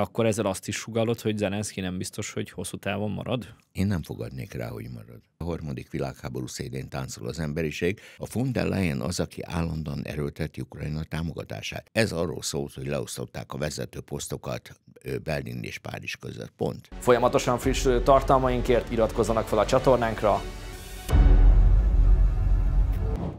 Akkor ezzel azt is sugallod, hogy Zelenszky nem biztos, hogy hosszú távon marad? Én nem fogadnék rá, hogy marad. A harmadik világháború szélén táncol az emberiség. A von der Leyen az, aki állandóan erőlteti Ukrajna támogatását. Ez arról szólt, hogy leosztották a vezető posztokat Berlin és Párizs között. Pont. Folyamatosan friss tartalmainkért iratkozzanak fel a csatornánkra,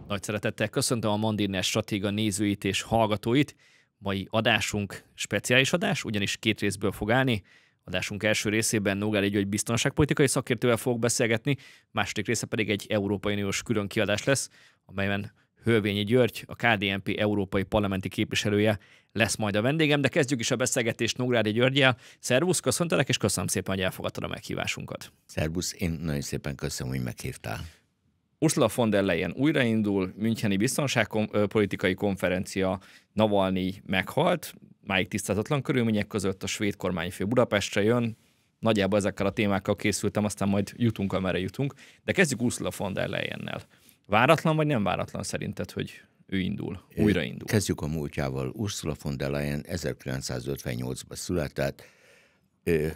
nagy szeretettel köszöntöm a Mandirnes Stratéga nézőit és hallgatóit. Mai adásunk speciális adás, ugyanis két részből fog állni. Adásunk első részében Nogál egy biztonságpolitikai szakértővel fog beszélgetni, második része pedig egy Európai Uniós külön kiadás lesz, amelyben Hölvényi György, a KDNP európai parlamenti képviselője lesz majd a vendégem, de kezdjük is a beszélgetést Nógrádi Györgyel. Szervusz, köszöntelek, és köszönöm szépen, hogy elfogadtad a meghívásunkat. Szervusz, én nagyon szépen köszönöm, hogy meghívtál. Ursula von der Leyen újraindul, Müncheni biztonságpolitikai konferencia, Navalnyi meghalt, máig tisztázatlan körülmények között a svéd kormányfő Budapestre jön, nagyjából ezekkel a témákkal készültem, aztán majd jutunk, amerre jutunk. De kezdjük Ursula von der Leyennel. Váratlan vagy nem váratlan szerinted, hogy ő indul, újraindul? Kezdjük a múltjával. Ursula von der Leyen 1958-ban született,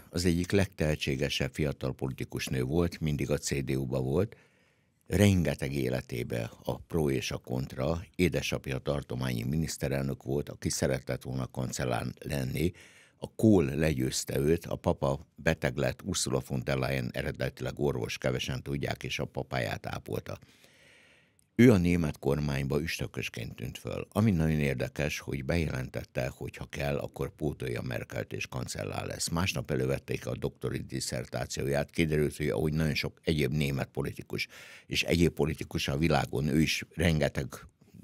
az egyik legtehetségesebb fiatal politikus nő volt, mindig a CDU-ba volt, rengeteg életébe a pro és a kontra. Édesapja tartományi miniszterelnök volt, aki szeretett volna kancellán lenni, a kól legyőzte őt, a papa beteg lett, Ursula von der Leyen eredetileg orvos, kevesen tudják, és a papáját ápolta. Ő a német kormányba üstökösként tűnt föl, ami nagyon érdekes, hogy bejelentette, hogy ha kell, akkor pótolja Merkelt és kancellár lesz. Másnap elővették a doktori diszertációját, kiderült, hogy ahogy nagyon sok egyéb német politikus és egyéb politikus a világon, ő is rengeteg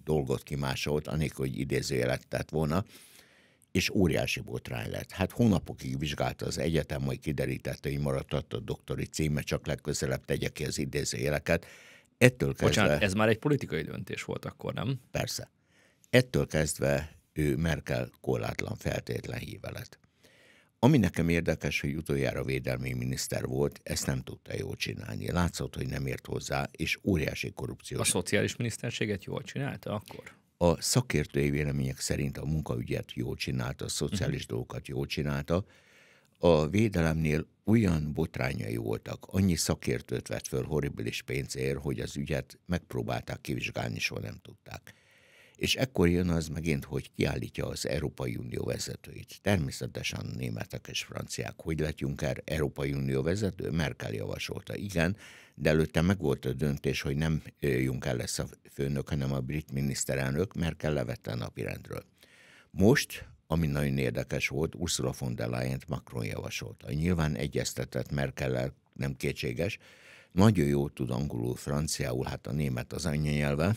dolgot kimásolt, anélkül, hogy idézője lett volna, és óriási botrány lett. Hát hónapokig vizsgálta az egyetem, majd kiderítette, hogy maradt a doktori címe, csak legközelebb tegye ki az idézőjeleket, Ettől kezdve... Bocsánat, ez már egy politikai döntés volt akkor, nem? Persze. Ettől kezdve ő Merkel korlátlan feltétlen hívelet. Ami nekem érdekes, hogy utoljára védelmi miniszter volt, ezt nem tudta jól csinálni. Látszott, hogy nem ért hozzá, és óriási korrupció. A szociális miniszterséget jól csinálta akkor? A szakértői vélemények szerint a munkaügyet jól csinálta, a szociális uh-huh. dolgokat jól csinálta. A védelemnél olyan botrányai voltak, annyi szakértőt vett föl horribilis pénzért, hogy az ügyet megpróbálták kivizsgálni, soha nem tudták. És ekkor jön az megint, hogy kiállítja az Európai Unió vezetőit. Természetesen németek és franciák. Hogy lett Juncker Európai Unió vezető? Merkel javasolta. Igen, de előtte meg volt a döntés, hogy nem Juncker lesz a főnök, hanem a brit miniszterelnök. Merkel levette a napirendről. Most ami nagyon érdekes volt, Ursula von der leyen Macron javasolta. Nyilván egyeztetett Merkellel, nem kétséges, nagyon jól tud angolul, franciául, hát a német az anyanyelve.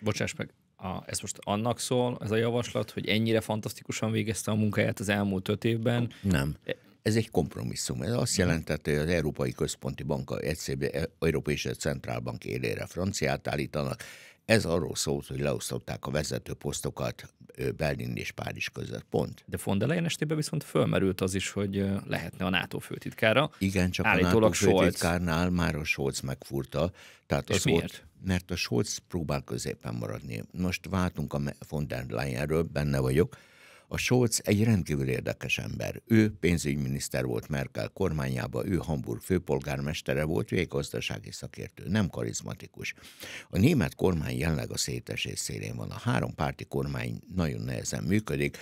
Bocsáss meg, a, ez most annak szól, ez a javaslat, hogy ennyire fantasztikusan végezte a munkáját az elmúlt öt évben. Nem. Ez egy kompromisszum. Ez azt jelentette, hogy az Európai Központi Banka, ECB, Európai Centrálbank élére franciát állítanak, ez arról szólt, hogy leosztották a vezető posztokat Berlin és Párizs között, pont. De von der Leyen estében viszont fölmerült az is, hogy lehetne a NATO főtitkára. Igen, csak Állítólag a NATO főtitkárnál Scholz. már a Scholz megfurta. Tehát és az miért? Ott, mert a Scholz próbál középen maradni. Most váltunk a von der Leyenről, benne vagyok, a Scholz egy rendkívül érdekes ember. Ő pénzügyminiszter volt Merkel kormányába, ő Hamburg főpolgármestere volt, ő egy gazdasági szakértő, nem karizmatikus. A német kormány jelenleg a szétesés szélén van. A három párti kormány nagyon nehezen működik,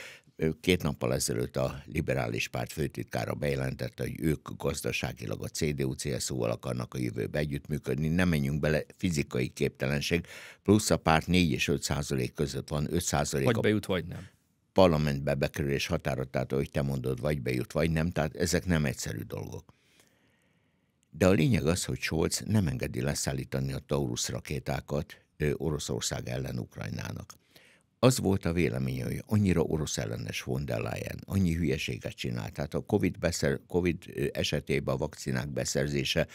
két nappal ezelőtt a liberális párt főtitkára bejelentette, hogy ők gazdaságilag a CDU-CSU-val akarnak a jövőbe együttműködni, nem menjünk bele, fizikai képtelenség, plusz a párt 4 és 5 százalék között van, 5 százalék. Vagy a... bejut, vagy nem parlamentbe bekerülés tehát ahogy te mondod, vagy bejut, vagy nem, tehát ezek nem egyszerű dolgok. De a lényeg az, hogy Scholz nem engedi leszállítani a Taurus rakétákat Oroszország ellen Ukrajnának. Az volt a véleménye, hogy annyira orosz ellenes von der Leyen, annyi hülyeséget csinált. Tehát a COVID, beszer, COVID esetében a vakcinák beszerzése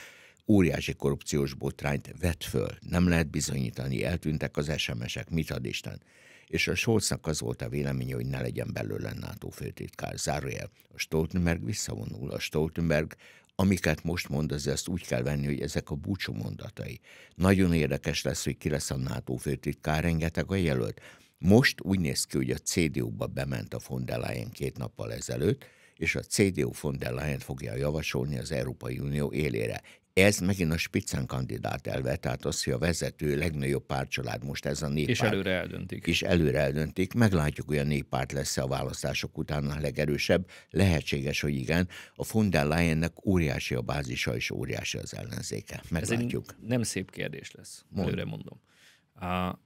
óriási korrupciós botrányt vett föl. Nem lehet bizonyítani, eltűntek az SMS-ek, mit ad Isten és a Scholznak az volt a véleménye, hogy ne legyen belőle NATO főtitkár. Zárójel. A Stoltenberg visszavonul. A Stoltenberg amiket most mond, az ezt úgy kell venni, hogy ezek a búcsú mondatai. Nagyon érdekes lesz, hogy ki lesz a NATO főtitkár, rengeteg a jelölt. Most úgy néz ki, hogy a CDU-ba bement a von der Leyen két nappal ezelőtt, és a CDU von der Leyen fogja javasolni az Európai Unió élére. Ez megint a kandidát elve, tehát az, hogy a vezető legnagyobb pártcsalád most ez a néppárt. És előre eldöntik. És előre eldöntik. Meglátjuk, hogy a néppárt lesz a választások után a legerősebb. Lehetséges, hogy igen. A von óriási a bázisa és óriási az ellenzéke. Meglátjuk. Ez nem szép kérdés lesz, Mond. előre mondom. A,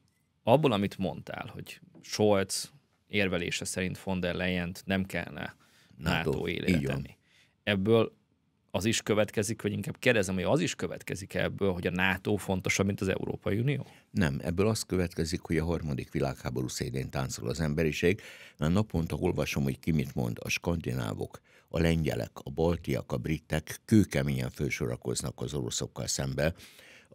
abból, amit mondtál, hogy Scholz érvelése szerint von nem kellene NATO, NATO élére Ebből az is következik, vagy inkább kérdezem, hogy az is következik ebből, hogy a NATO fontosabb, mint az Európai Unió? Nem, ebből az következik, hogy a harmadik világháború szélén táncol az emberiség, mert naponta olvasom, hogy ki mit mond a skandinávok, a lengyelek, a baltiak, a britek kőkeményen fősorakoznak az oroszokkal szembe,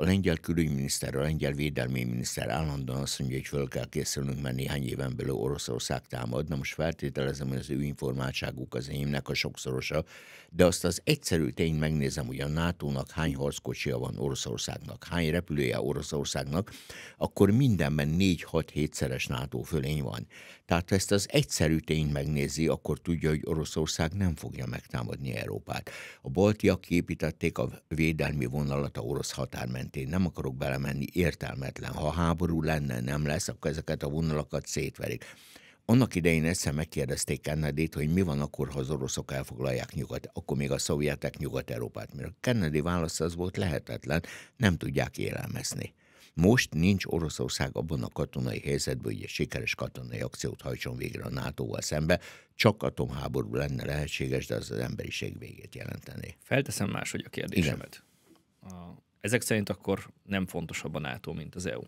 a lengyel külügyminiszter, a lengyel védelmi miniszter állandóan azt mondja, hogy föl kell készülnünk, mert néhány éven belül Oroszország támad. Na most feltételezem, hogy az ő informáltságuk az enyémnek a sokszorosa, de azt az egyszerű tény megnézem, hogy a NATO-nak hány harckocsia van Oroszországnak, hány repülője Oroszországnak, akkor mindenben 4-6-7 szeres NATO fölény van. Tehát ha ezt az egyszerű tény megnézi, akkor tudja, hogy Oroszország nem fogja megtámadni Európát. A baltiak képítették a védelmi vonalat a orosz határ mentén mentén, nem akarok belemenni, értelmetlen. Ha háború lenne, nem lesz, akkor ezeket a vonalakat szétverik. Annak idején egyszer megkérdezték kennedy hogy mi van akkor, ha az oroszok elfoglalják nyugat, akkor még a szovjetek Nyugat-Európát. Mert a Kennedy válasz az volt lehetetlen, nem tudják élelmezni. Most nincs Oroszország abban a katonai helyzetben, hogy egy sikeres katonai akciót hajtson végre a NATO-val szembe, csak atomháború lenne lehetséges, de az az emberiség végét jelenteni. Felteszem máshogy a kérdésemet. Igen. A ezek szerint akkor nem fontosabb a NATO, mint az EU.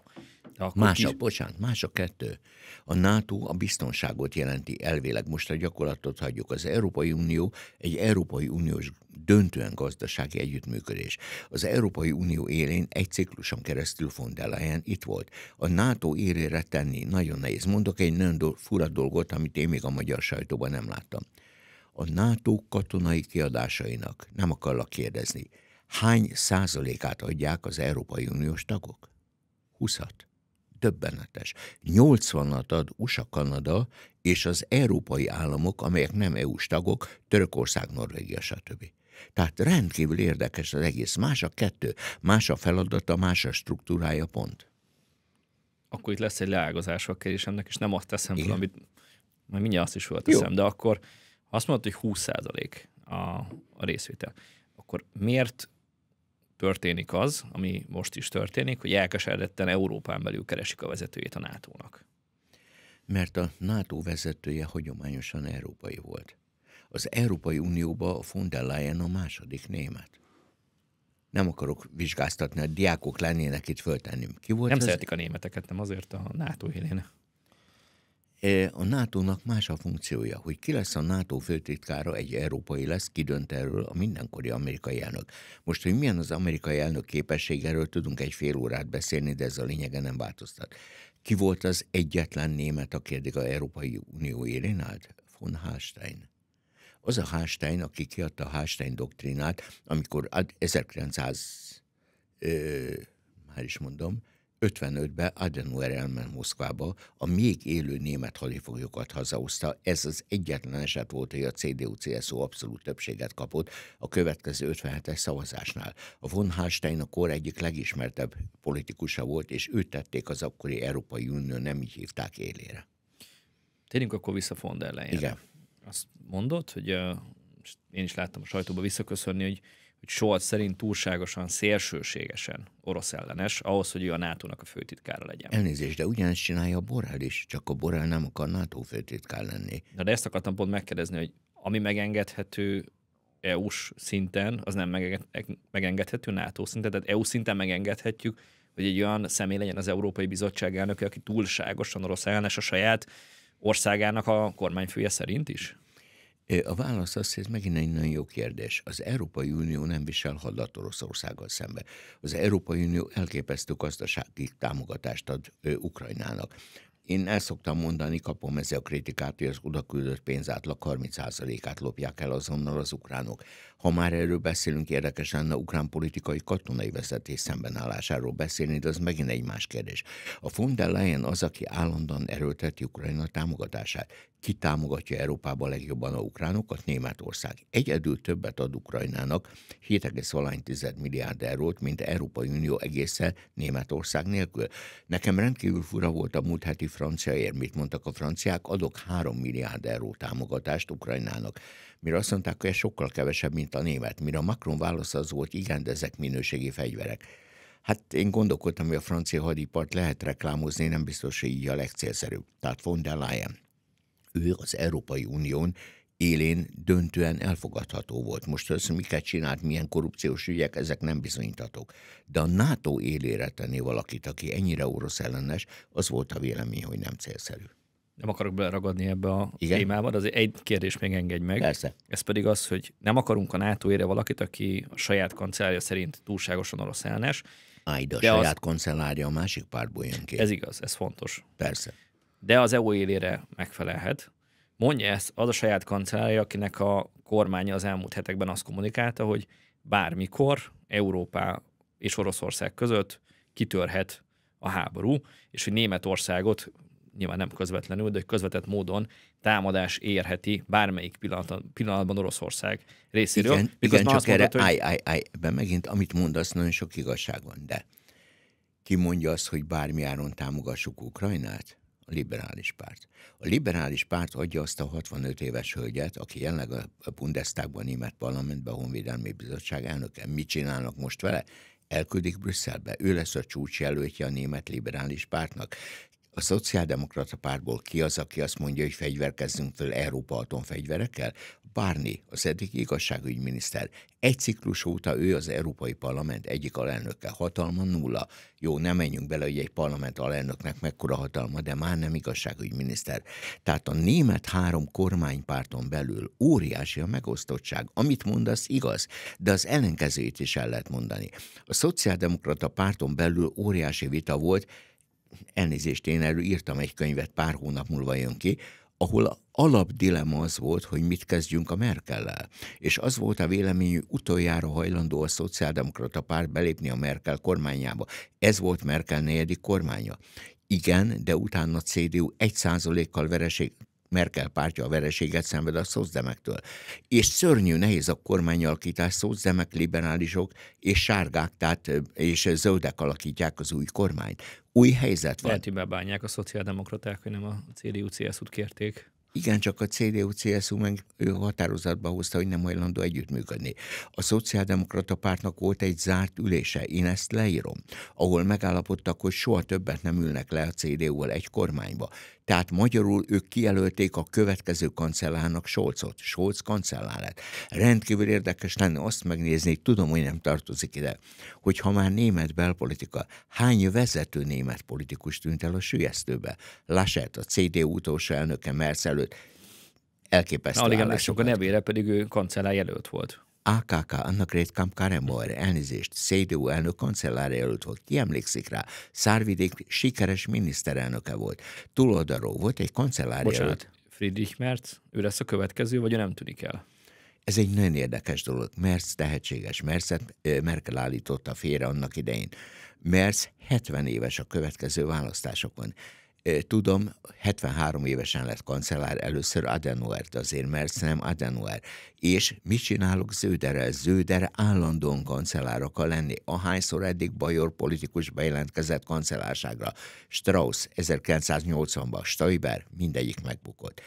De akkor más a, kis... bocsánat, más a kettő. A NATO a biztonságot jelenti elvileg, most a gyakorlatot hagyjuk. Az Európai Unió egy Európai Uniós döntően gazdasági együttműködés. Az Európai Unió élén egy cikluson keresztül von der Leyen itt volt. A NATO érére tenni nagyon nehéz. Mondok egy nagyon do- fura dolgot, amit én még a magyar sajtóban nem láttam. A NATO katonai kiadásainak, nem akarlak kérdezni, hány százalékát adják az Európai Uniós tagok? 20 Döbbenetes. 80-at ad USA, Kanada és az európai államok, amelyek nem EU-s tagok, Törökország, Norvégia, stb. Tehát rendkívül érdekes az egész. Más a kettő, más a feladata, más a struktúrája, pont. Akkor itt lesz egy leágazás a kérdésemnek, és nem azt teszem fel, amit mert mindjárt azt is teszem, de akkor azt mondod, hogy 20 a, a részvétel. Akkor miért történik az, ami most is történik, hogy elkeseredetten Európán belül keresik a vezetőjét a NATO-nak. Mert a NATO vezetője hagyományosan európai volt. Az Európai Unióba a von der Leyen a második német. Nem akarok vizsgáztatni, a diákok lennének itt föltennünk. Ki volt nem ez? szeretik a németeket, nem azért a NATO élén. E, a NATO-nak más a funkciója, hogy ki lesz a NATO főtitkára, egy európai lesz, ki dönt erről a mindenkori amerikai elnök. Most, hogy milyen az amerikai elnök képesség, erről tudunk egy fél órát beszélni, de ez a lényege nem változtat. Ki volt az egyetlen német, aki eddig a Európai Unió élén állt? Von Hallstein az a Hallstein, aki kiadta a Hallstein doktrinát, amikor 1900, hát ö, már is mondom, 55-ben Adenauer elment Moszkvába, a még élő német hadifoglyokat hazahozta. Ez az egyetlen eset volt, hogy a CDU-CSU abszolút többséget kapott a következő 57-es szavazásnál. A von Hallstein a kor egyik legismertebb politikusa volt, és őt tették az akkori Európai Unió, nem így hívták élére. Térjünk akkor vissza von der Leyen. Igen. Azt mondod, hogy én is láttam a sajtóba visszaköszönni, hogy hogy Scholz szerint túlságosan szélsőségesen orosz ellenes, ahhoz, hogy ő a NATO-nak a főtitkára legyen. Elnézést, de ugyanezt csinálja a Borrell is, csak a Borrell nem akar NATO főtitkár lenni. Na de ezt akartam pont megkérdezni, hogy ami megengedhető EU-s szinten, az nem megengedhető NATO szinten, tehát EU szinten megengedhetjük, hogy egy olyan személy legyen az Európai Bizottság elnöke, aki túlságosan orosz ellenes a saját országának a kormányfője szerint is? A válasz az, hogy ez megint egy nagyon jó kérdés. Az Európai Unió nem visel hadat Oroszországgal szemben. Az Európai Unió elképesztő gazdasági támogatást ad Ukrajnának. Én el szoktam mondani, kapom ezzel a kritikát, hogy az oda küldött pénzátlag 30%-át lopják el azonnal az ukránok. Ha már erről beszélünk, érdekes lenne ukrán politikai katonai vezetés szembenállásáról beszélni, de az megint egy más kérdés. A von der Leyen az, aki állandóan erőlteti Ukrajna támogatását. Ki támogatja Európában legjobban a ukránokat? Németország. Egyedül többet ad Ukrajnának, 7,1 milliárd eurót, mint Európai Unió egészen Németország nélkül. Nekem rendkívül fura volt a múlt heti franciaért, mit mondtak a franciák, adok 3 milliárd euró támogatást Ukrajnának. Mire azt mondták, hogy ez sokkal kevesebb, mint a német. Mire a Macron válasz az volt, igen, de ezek minőségi fegyverek. Hát én gondolkodtam, hogy a francia hadipart lehet reklámozni, nem biztos, hogy így a legcélszerűbb. Tehát von der Leyen. Ő az Európai Unión élén döntően elfogadható volt. Most az, miket csinált, milyen korrupciós ügyek, ezek nem bizonyíthatók. De a NATO élére tenni valakit, aki ennyire orosz ellenes, az volt a vélemény, hogy nem célszerű. Nem akarok beleragadni ebbe a Igen? témába, de azért egy kérdés még engedj meg. Persze. Ez pedig az, hogy nem akarunk a NATO ére valakit, aki a saját kancellárja szerint túlságosan orosz ellenes. Áj, de a de saját az... kancellárja a másik pártból jön ki. Ez igaz, ez fontos. Persze. De az EU élére megfelelhet, Mondja ezt az a saját kancellárja, akinek a kormánya az elmúlt hetekben azt kommunikálta, hogy bármikor Európá és Oroszország között kitörhet a háború, és hogy Németországot nyilván nem közvetlenül, de egy közvetett módon támadás érheti bármelyik pillanatban Oroszország részéről. Igen, igen csak erre, mondod, hogy... állj, állj, állj, be megint, amit mondasz, nagyon sok igazság van, de ki mondja azt, hogy bármi áron támogassuk Ukrajnát? liberális párt. A liberális párt adja azt a 65 éves hölgyet, aki jelenleg a Bundestagban, a német parlamentben, a Honvédelmi Bizottság elnöke. Mit csinálnak most vele? elküldik Brüsszelbe. Ő lesz a csúcsjelöltje a német liberális pártnak a szociáldemokrata pártból ki az, aki azt mondja, hogy fegyverkezzünk föl Európa atomfegyverekkel? Barney, az eddig igazságügyminiszter. Egy ciklus óta ő az Európai Parlament egyik alelnöke. Hatalma nulla. Jó, nem menjünk bele, hogy egy parlament alelnöknek mekkora hatalma, de már nem igazságügyminiszter. Tehát a német három kormánypárton belül óriási a megosztottság. Amit mondasz, igaz, de az ellenkezőjét is el lehet mondani. A szociáldemokrata párton belül óriási vita volt, elnézést, én erről írtam egy könyvet, pár hónap múlva jön ki, ahol a dilema az volt, hogy mit kezdjünk a Merkellel. És az volt a véleményű utoljára hajlandó a szociáldemokrata párt belépni a Merkel kormányába. Ez volt Merkel negyedik kormánya. Igen, de utána a CDU egy százalékkal vereség, Merkel pártja a vereséget szenved a szózdemektől. És szörnyű nehéz a kormányalkítás, szózdemek, liberálisok és sárgák, tehát és zöldek alakítják az új kormányt. Új helyzet van. Lehet, hogy bebánják a szociáldemokraták, hogy nem a CDU-CSU-t kérték. Igen, csak a CDU-CSU meg ő határozatba hozta, hogy nem hajlandó együttműködni. A Szociáldemokrata Pártnak volt egy zárt ülése, én ezt leírom, ahol megállapodtak, hogy soha többet nem ülnek le a CDU-val egy kormányba. Tehát magyarul ők kijelölték a következő kancellárnak Solcot, Solc kancellár lett. Rendkívül érdekes lenne azt megnézni, tudom, hogy nem tartozik ide, hogy ha már német belpolitika, hány vezető német politikus tűnt el a sülyeztőbe? Laschet, a CDU utolsó elnöke, Merzel, előtt. Elképesztő Alig emlékszünk a nevére, pedig ő kancellár jelölt volt. AKK, annak Rét Kamp-Karemor, elnézést, CDU elnök kancellár jelölt volt, ki emlékszik rá? Szárvidék sikeres miniszterelnöke volt, túloldalról volt egy kancellár Bocsánat, jelölt. Friedrich Merz, ő lesz a következő, vagy ő nem tűnik el? Ez egy nagyon érdekes dolog. Merz tehetséges. Merzet Merkel állította félre annak idején. Merz 70 éves a következő választásokon tudom, 73 évesen lett kancellár először Adenauer, de azért mert nem Adenauer. És mit csinálok Zöderrel? Zöder állandóan kancellár akar lenni. Ahányszor eddig Bajor politikus bejelentkezett kancellárságra. Strauss 1980-ban, Stoiber, mindegyik megbukott.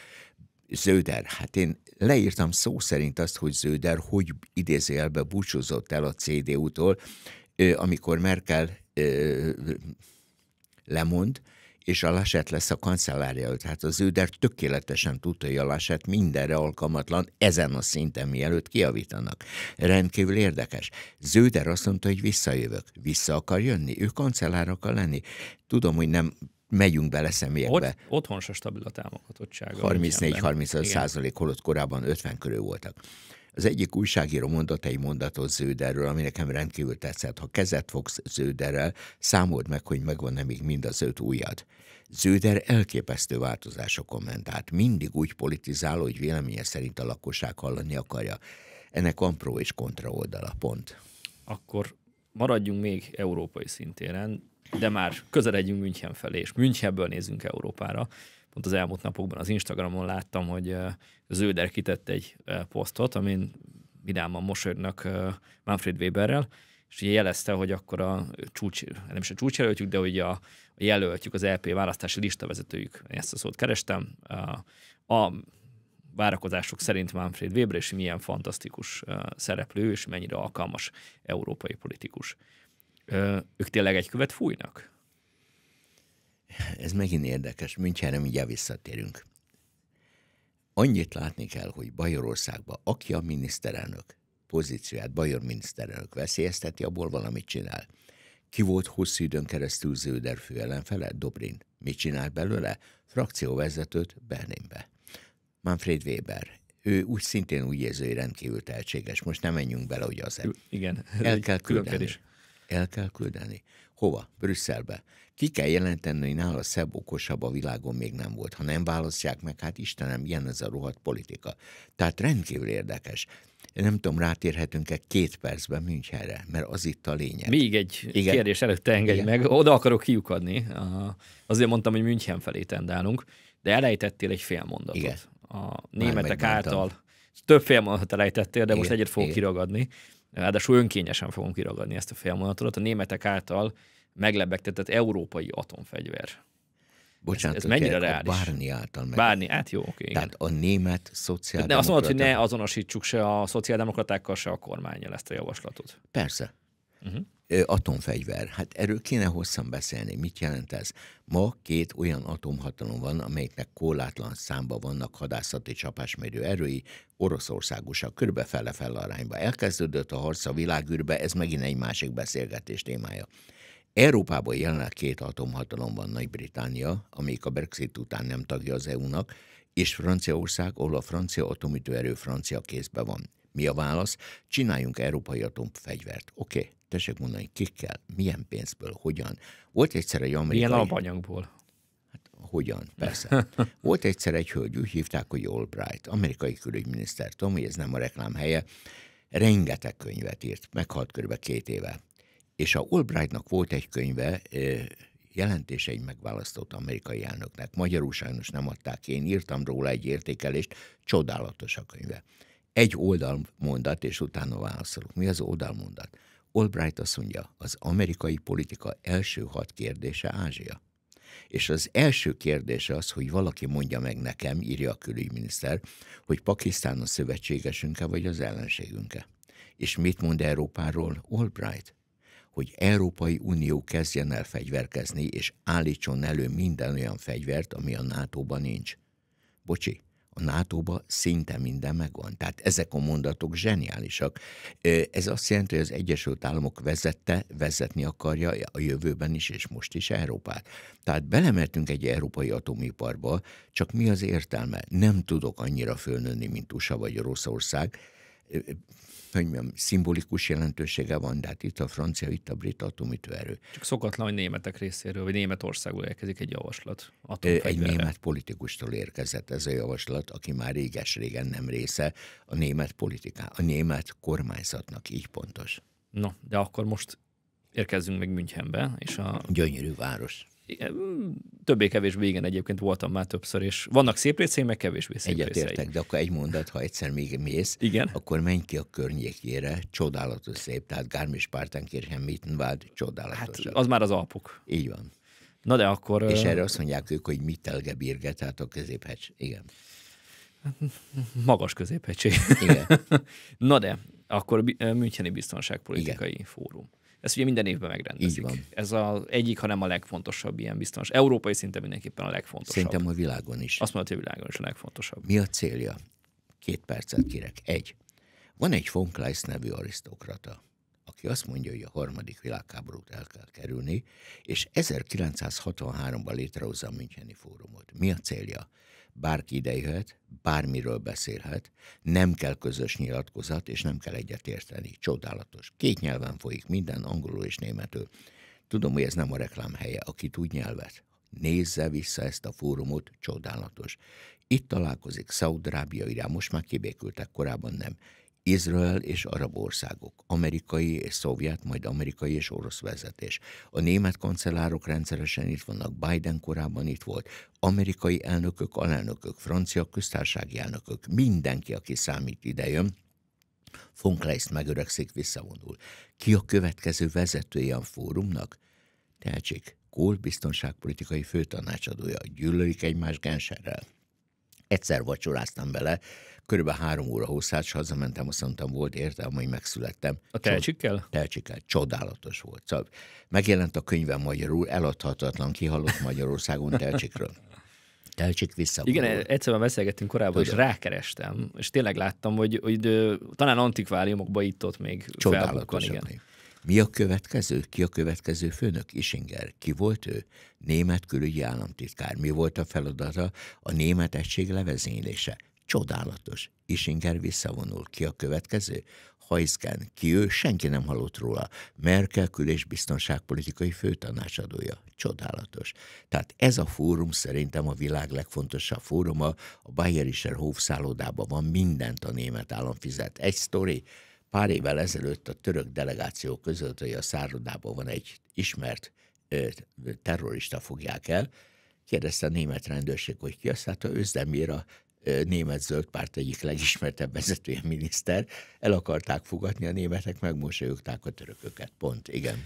Zöder, hát én leírtam szó szerint azt, hogy Zöder hogy idézőjelbe búcsúzott el a CDU-tól, amikor Merkel ö, lemond, és a Lását lesz a kancellária, tehát az Öder tökéletesen tudta, hogy a Lását mindenre alkalmatlan ezen a szinten, mielőtt kiavítanak. Rendkívül érdekes. Zöder azt mondta, hogy visszajövök. Vissza akar jönni, ő kancellár akar lenni. Tudom, hogy nem megyünk bele személyekbe. Ott, otthon se stabil a támogatottsága. 34-35 százalék, holott korábban 50 körül voltak. Az egyik újságíró mondott egy mondatot Zöderről, ami nekem rendkívül tetszett. Ha kezet fogsz Zöderrel, számold meg, hogy megvan-e még mind az öt ujjad. Zöder elképesztő változásokon ment át. Mindig úgy politizál, hogy véleménye szerint a lakosság hallani akarja. Ennek van pro és kontra oldala, pont. Akkor maradjunk még európai szintéren, de már közeledjünk München felé, és Münchenből nézünk Európára pont az elmúlt napokban az Instagramon láttam, hogy Zöder kitett egy posztot, amin vidáman mosolyognak Manfred Weberrel, és ugye jelezte, hogy akkor a csúcs, nem is a csúcsjelöltjük, de hogy a, a jelöltjük, az LP e választási listavezetőjük, ezt a szót kerestem, a, a várakozások szerint Manfred Weber, és milyen fantasztikus szereplő, és mennyire alkalmas európai politikus. Ők tényleg egy követ fújnak? ez megint érdekes, Münchenre mindjárt visszatérünk. Annyit látni kell, hogy Bajorországban aki a miniszterelnök pozícióját, Bajor miniszterelnök veszélyezteti, abból valamit csinál. Ki volt hosszú időn keresztül Zöder fő ellenfele? Dobrin. Mit csinál belőle? Frakcióvezetőt Berlinbe. Manfred Weber. Ő úgy szintén úgy érző, hogy rendkívül tehetséges. Most nem menjünk bele, hogy az Igen. El kell küldeni. El kell küldeni. Hova? Brüsszelbe ki kell jelenteni, hogy nála szebb, okosabb a világon még nem volt. Ha nem választják meg, hát Istenem, ilyen ez a rohadt politika. Tehát rendkívül érdekes. Én nem tudom, rátérhetünk-e két percben Münchenre, mert az itt a lényeg. Még egy Igen. kérdés előtte engedj Igen. meg, oda akarok kiukadni. Azért mondtam, hogy München felé tendálunk, de elejtettél egy fél mondatot. Igen. A németek által több fél mondatot elejtettél, de Igen. most egyet fogok Igen. kiragadni. Ráadásul önkényesen fogom kiragadni ezt a fél mondatot. A németek által meglebegtetett európai atomfegyver. Bocsánat, ez, ez mennyire reális? Bárni által meg. Bárni, hát jó, oké. Okay, igen. Tehát a német szociáldemokraták... De azt mondod, hogy ne azonosítsuk se a szociáldemokratákkal, se a kormányjal ezt a javaslatot. Persze. Uh-huh. Atomfegyver. Hát erről kéne hosszan beszélni. Mit jelent ez? Ma két olyan atomhatalom van, amelyiknek korlátlan számba vannak hadászati csapásmérő erői, Oroszországosak körbe fele fel arányba. Elkezdődött a harc a világűrbe, ez megint egy másik beszélgetés témája. Európában jelenleg két atomhatalom van, nagy británia amelyik a Brexit után nem tagja az EU-nak, és Franciaország, ahol a francia atomütőerő francia kézbe van. Mi a válasz? Csináljunk európai atomfegyvert. Oké, okay, tessék mondani, kikkel, milyen pénzből, hogyan. Volt egyszer egy amerikai... Milyen alapanyagból? Hát, hogyan, persze. Volt egyszer egy hölgy, úgy hívták, hogy Albright, amerikai külügyminiszter. Tudom, hogy ez nem a reklám helye. Rengeteg könyvet írt, meghalt kb. két éve és a Albrightnak volt egy könyve, egy megválasztott amerikai elnöknek. Magyarul sajnos nem adták, én írtam róla egy értékelést, csodálatos a könyve. Egy oldalmondat, és utána válaszolok. Mi az oldalmondat? Albright azt mondja, az amerikai politika első hat kérdése Ázsia. És az első kérdése az, hogy valaki mondja meg nekem, írja a külügyminiszter, hogy Pakisztán a szövetségesünk-e, vagy az ellenségünk-e. És mit mond Európáról Albright? hogy Európai Unió kezdjen el fegyverkezni, és állítson elő minden olyan fegyvert, ami a NATO-ban nincs. Bocsi, a NATO-ba szinte minden megvan. Tehát ezek a mondatok zseniálisak. Ez azt jelenti, hogy az Egyesült Államok vezette, vezetni akarja a jövőben is, és most is Európát. Tehát belemertünk egy európai atomiparba, csak mi az értelme? Nem tudok annyira fölnőni, mint USA vagy Oroszország, hogy mondjam, szimbolikus jelentősége van, de hát itt a francia, itt a brit atomütőerő. Csak szokatlan, hogy németek részéről, vagy Németországból érkezik egy javaslat. Egy német politikustól érkezett ez a javaslat, aki már réges-régen nem része a német politiká, a német kormányzatnak, így pontos. Na, de akkor most érkezzünk meg Münchenbe, és a... Gyönyörű város. Többé-kevésbé igen, egyébként voltam már többször, és vannak szép részei, meg kevésbé szép részei. értek, de akkor egy mondat, ha egyszer még mész, igen? akkor menj ki a környékére, csodálatos szép, tehát Garmisch Partenkirchen, Mittenwald, csodálatos. Hát, az már az alpok. Így van. Na de akkor... És erre azt mondják ők, hogy birge, tehát a középhegy. Igen. Magas középhegység. Igen. Na de, akkor Müncheni Biztonságpolitikai Igen. Fórum. Ezt ugye minden évben megrendezik. Így van. Ez az egyik, hanem a legfontosabb ilyen biztonos. Európai szinten mindenképpen a legfontosabb. Szerintem a világon is. Azt mondta, hogy a világon is a legfontosabb. Mi a célja? Két percet kérek. Egy. Van egy von Kleiss nevű arisztokrata, aki azt mondja, hogy a harmadik világháborút el kell kerülni, és 1963-ban létrehozza a Müncheni fórumot. Mi a célja? bárki idejöhet, bármiről beszélhet, nem kell közös nyilatkozat, és nem kell egyetérteni. Csodálatos. Két nyelven folyik minden, angolul és németül. Tudom, hogy ez nem a reklám helye. Aki tud nyelvet, nézze vissza ezt a fórumot, csodálatos. Itt találkozik Szaudrábia irán, most már kibékültek, korábban nem. Izrael és arab országok, amerikai és szovjet, majd amerikai és orosz vezetés. A német kancellárok rendszeresen itt vannak, Biden korában itt volt, amerikai elnökök, alelnökök, francia köztársági elnökök, mindenki, aki számít idejön, von Kleist megöregszik, visszavonul. Ki a következő vezetője a fórumnak? Tehetség, Kohl biztonságpolitikai főtanácsadója, gyűlölik egymás genserrel. Egyszer vacsoráztam bele, körülbelül három óra hosszát, és hazamentem, azt mondtam, volt értelme, hogy megszülettem. A telcsikkel? Telcsikkel. Csodálatos volt. Szóval megjelent a könyve magyarul, eladhatatlan, kihalott Magyarországon telcsikről. Telcsik vissza. Igen, egyszerűen beszélgettünk korábban, Tudom. és rákerestem, és tényleg láttam, hogy, hogy talán antikváriumokba itt-ott még Csodálatos felbukkan, igen. Mi a következő? Ki a következő főnök? Isinger. Ki volt ő? Német külügyi államtitkár. Mi volt a feladata? A német egység levezénylése. Csodálatos. Isinger visszavonul. Ki a következő? Hajszken. Ki ő? Senki nem hallott róla. Merkel kül- és biztonságpolitikai főtanácsadója. Csodálatos. Tehát ez a fórum szerintem a világ legfontosabb fóruma. A Bayerischer Hof szállodában van mindent a német állam fizet. Egy sztori pár évvel ezelőtt a török delegáció között, hogy a szárodában van egy ismert terrorista fogják el, kérdezte a német rendőrség, hogy ki, az? hát a Özdemir a német zöld párt egyik legismertebb vezetője miniszter, el akarták fogadni a németek, megmosolyogták a törököket, pont, igen.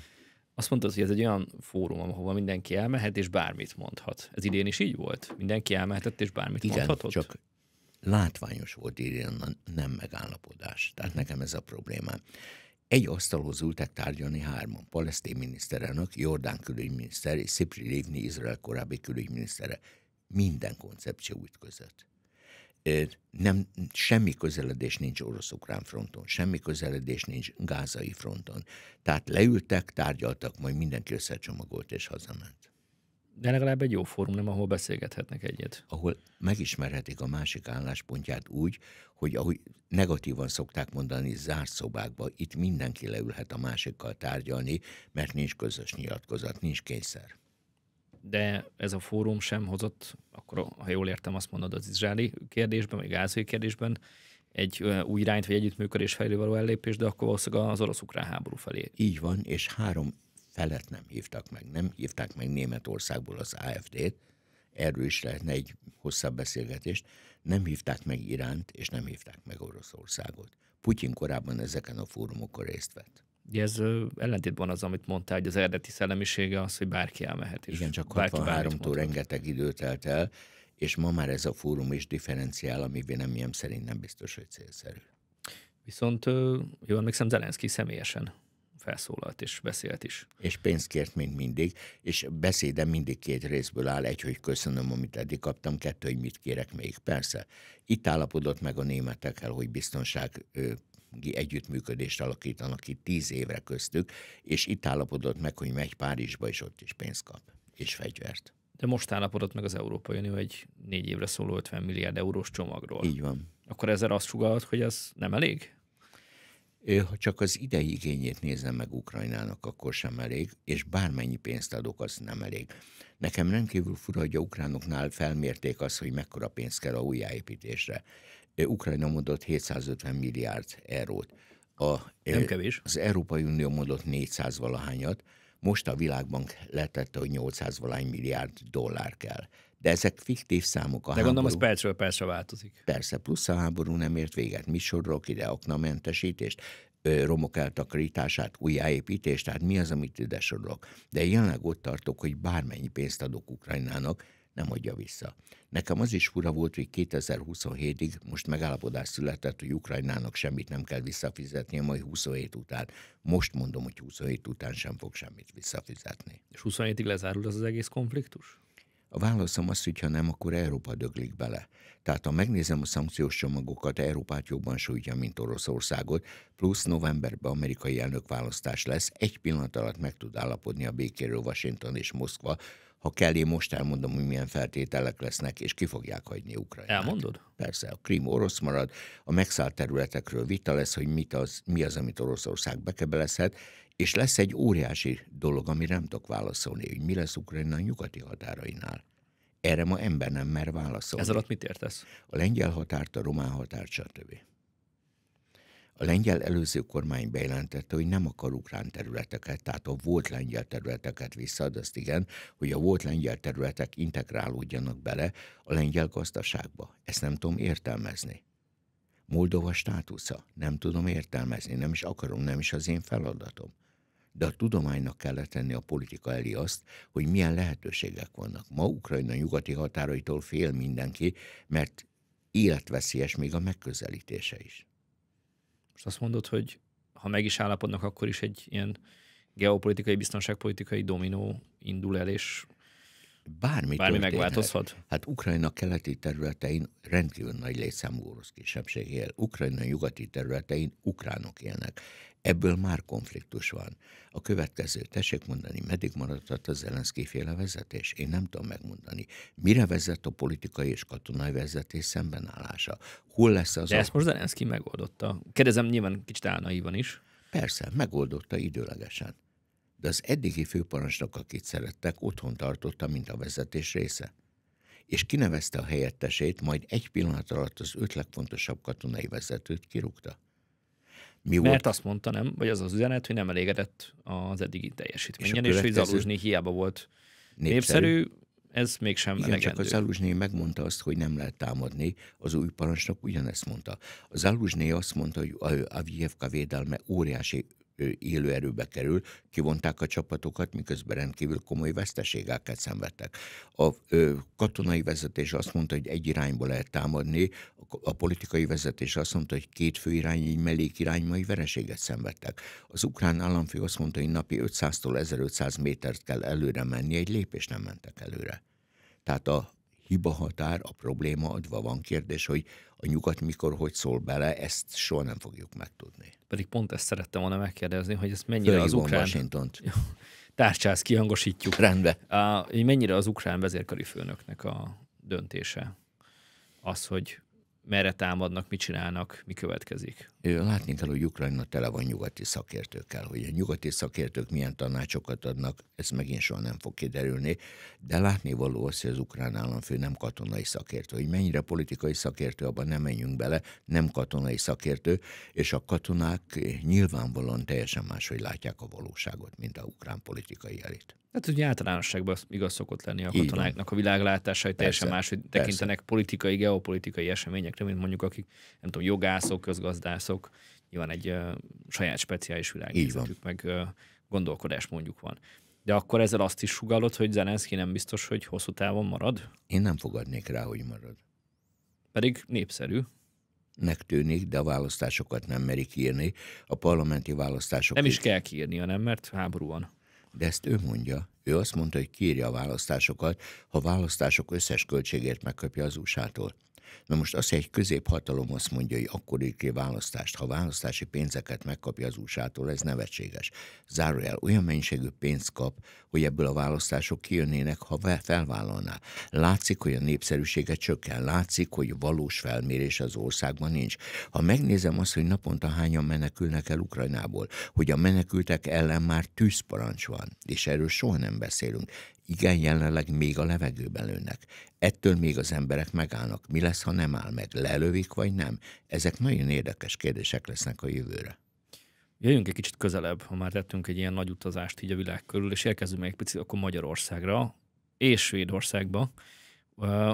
Azt mondta, hogy ez egy olyan fórum, ahova mindenki elmehet, és bármit mondhat. Ez idén is így volt? Mindenki elmehetett, és bármit Igen, mondhatott? csak látványos volt írni a nem megállapodás. Tehát nekem ez a problémám. Egy asztalhoz ültek tárgyalni hárman, palesztin miniszterelnök, jordán külügyminiszter és Szipri Lévni, Izrael korábbi külügyminisztere. Minden koncepció ütközött nem, semmi közeledés nincs orosz-ukrán fronton, semmi közeledés nincs gázai fronton. Tehát leültek, tárgyaltak, majd mindenki összecsomagolt és hazament de legalább egy jó fórum, nem ahol beszélgethetnek egyet. Ahol megismerhetik a másik álláspontját úgy, hogy ahogy negatívan szokták mondani, zárt szobákba, itt mindenki leülhet a másikkal tárgyalni, mert nincs közös nyilatkozat, nincs kényszer. De ez a fórum sem hozott, akkor ha jól értem, azt mondod az izraeli kérdésben, vagy gázai kérdésben, egy új irányt vagy együttműködés felé való ellépés, de akkor valószínűleg az orosz-ukrán háború felé. Így van, és három felet nem hívtak meg, nem hívták meg Németországból az AFD-t, erről is lehetne egy hosszabb beszélgetést, nem hívták meg Iránt, és nem hívták meg Oroszországot. Putyin korábban ezeken a fórumokon részt vett. Ugye ez ellentétben az, amit mondtál, hogy az eredeti szellemisége az, hogy bárki elmehet. És Igen, csak 63-tól rengeteg időt telt el, és ma már ez a fórum is differenciál, ami véleményem szerint nem biztos, hogy célszerű. Viszont jól emlékszem, Zelenszky személyesen felszólalt és beszélt is. És pénzt kért, mint mindig, és beszéde mindig két részből áll, egy, hogy köszönöm, amit eddig kaptam, kettő, hogy mit kérek még. Persze, itt állapodott meg a németekkel, hogy biztonság együttműködést alakítanak ki tíz évre köztük, és itt állapodott meg, hogy megy Párizsba, és ott is pénzt kap, és fegyvert. De most állapodott meg az Európai Unió egy négy évre szóló 50 milliárd eurós csomagról. Így van. Akkor ezzel azt sugallod, hogy ez nem elég? Ha csak az idei igényét nézem meg Ukrajnának, akkor sem elég, és bármennyi pénzt adok, az nem elég. Nekem rendkívül fura, hogy a ukránoknál felmérték azt, hogy mekkora pénz kell a újjáépítésre. Ukrajna mondott 750 milliárd eurót. A, nem kevés. Az Európai Unió mondott 400 valahányat, most a világbank letette, hogy 800 valány milliárd dollár kell. De ezek fiktív számok. A De háború, gondolom, ez percről percre változik. Persze, plusz a háború nem ért véget. sorolok ide, aknamentesítést, romok eltakarítását, újjáépítést, tehát mi az, amit ide sorolok. De jelenleg ott tartok, hogy bármennyi pénzt adok Ukrajnának, nem adja vissza. Nekem az is fura volt, hogy 2027-ig most megállapodás született, hogy Ukrajnának semmit nem kell visszafizetnie, majd 27 után. Most mondom, hogy 27 után sem fog semmit visszafizetni. És 27-ig lezárul az az egész konfliktus? A válaszom az, hogy ha nem, akkor Európa döglik bele. Tehát ha megnézem a szankciós csomagokat, Európát jobban sújtja, mint Oroszországot, plusz novemberben amerikai elnökválasztás lesz, egy pillanat alatt meg tud állapodni a békéről Washington és Moszkva, ha kell, én most elmondom, hogy milyen feltételek lesznek, és ki fogják hagyni Ukrajnát. Elmondod? Persze, a Krim orosz marad, a megszállt területekről vita lesz, hogy mit az, mi az, amit Oroszország bekebelezhet, és lesz egy óriási dolog, amire nem tudok válaszolni, hogy mi lesz Ukrajna nyugati határainál. Erre ma ember nem mer válaszolni. Ez alatt mit értesz? A lengyel határt, a román határt, stb. A lengyel előző kormány bejelentette, hogy nem akar ukrán területeket, tehát a volt lengyel területeket visszaad, azt igen, hogy a volt lengyel területek integrálódjanak bele a lengyel gazdaságba. Ezt nem tudom értelmezni. Moldova státusza, nem tudom értelmezni, nem is akarom, nem is az én feladatom de a tudománynak kell tenni a politika elé azt, hogy milyen lehetőségek vannak. Ma Ukrajna nyugati határaitól fél mindenki, mert életveszélyes még a megközelítése is. Most azt mondod, hogy ha meg is állapodnak, akkor is egy ilyen geopolitikai, biztonságpolitikai dominó indul el, és bármi, bármi megváltozhat. Hát Ukrajna keleti területein rendkívül nagy létszámú orosz kisebbség él. Ukrajna nyugati területein ukránok élnek. Ebből már konfliktus van. A következő, tessék mondani, meddig maradhat a Zelenszky féle vezetés? Én nem tudom megmondani. Mire vezet a politikai és katonai vezetés szembenállása? Hol lesz az? De a... ezt most Zelenszky megoldotta. Kérdezem, nyilván kicsit álnaívan is. Persze, megoldotta időlegesen de az eddigi főparancsnok, akit szerettek, otthon tartotta, mint a vezetés része. És kinevezte a helyettesét, majd egy pillanat alatt az öt legfontosabb katonai vezetőt kirúgta. Mi Mert volt? azt mondta, nem, vagy az az üzenet, hogy nem elégedett az eddigi teljesítményen, és, és hogy Zaluzsni hiába volt népszerű, népszerű ez mégsem Igen, elegendő. csak az Zaluzsné megmondta azt, hogy nem lehet támadni, az új parancsnok ugyanezt mondta. Az Zaluzsné azt mondta, hogy a Avijevka védelme óriási élő erőbe kerül, kivonták a csapatokat, miközben rendkívül komoly veszteségeket szenvedtek. A katonai vezetés azt mondta, hogy egy irányba lehet támadni, a politikai vezetés azt mondta, hogy két fő irány, egy mellékiránymai vereséget szenvedtek. Az ukrán államfő azt mondta, hogy napi 500-tól 1500 métert kell előre menni, egy lépés nem mentek előre. Tehát a hiba határ, a probléma adva van kérdés, hogy a nyugat mikor hogy szól bele, ezt soha nem fogjuk megtudni. Pedig pont ezt szerettem volna megkérdezni, hogy ez mennyire Főleg az ukrán... Washingtont. kihangosítjuk. Rendben. mennyire az ukrán vezérkari főnöknek a döntése az, hogy merre támadnak, mit csinálnak, mi következik? Látni kell, hogy Ukrajna tele van nyugati szakértőkkel, hogy a nyugati szakértők milyen tanácsokat adnak, ez megint soha nem fog kiderülni, de látni való az, hogy az ukrán államfő nem katonai szakértő, hogy mennyire politikai szakértő, abban nem menjünk bele, nem katonai szakértő, és a katonák nyilvánvalóan teljesen máshogy látják a valóságot, mint a ukrán politikai elit. Hát ugye általánosságban igaz szokott lenni a katonáknak a világlátása, teljesen más, hogy tekintenek persze. politikai, geopolitikai eseményekre, mint mondjuk akik, nem tudom, jogászok, közgazdászok, nyilván egy uh, saját speciális világnézetük, meg uh, gondolkodás mondjuk van. De akkor ezzel azt is sugallod, hogy Zelenszky nem biztos, hogy hosszú távon marad? Én nem fogadnék rá, hogy marad. Pedig népszerű megtűnik, de a választásokat nem merik írni. A parlamenti választások... Nem is kell kiírnia, nem, mert háború van de ezt ő mondja. Ő azt mondta, hogy kírja a választásokat, ha választások összes költségért megkapja az usa -tól. Na most az, hogy egy középhatalom azt mondja, hogy ki választást, ha választási pénzeket megkapja az usa ez nevetséges. Zárójel olyan mennyiségű pénzt kap, hogy ebből a választások kijönnének, ha felvállalná. Látszik, hogy a népszerűsége csökken, látszik, hogy valós felmérés az országban nincs. Ha megnézem azt, hogy naponta hányan menekülnek el Ukrajnából, hogy a menekültek ellen már tűzparancs van, és erről soha nem beszélünk igen, jelenleg még a levegőben lőnek. Ettől még az emberek megállnak. Mi lesz, ha nem áll meg? Lelövik vagy nem? Ezek nagyon érdekes kérdések lesznek a jövőre. Jöjjünk egy kicsit közelebb, ha már tettünk egy ilyen nagy utazást így a világ körül, és érkezünk még picit akkor Magyarországra és Svédországba.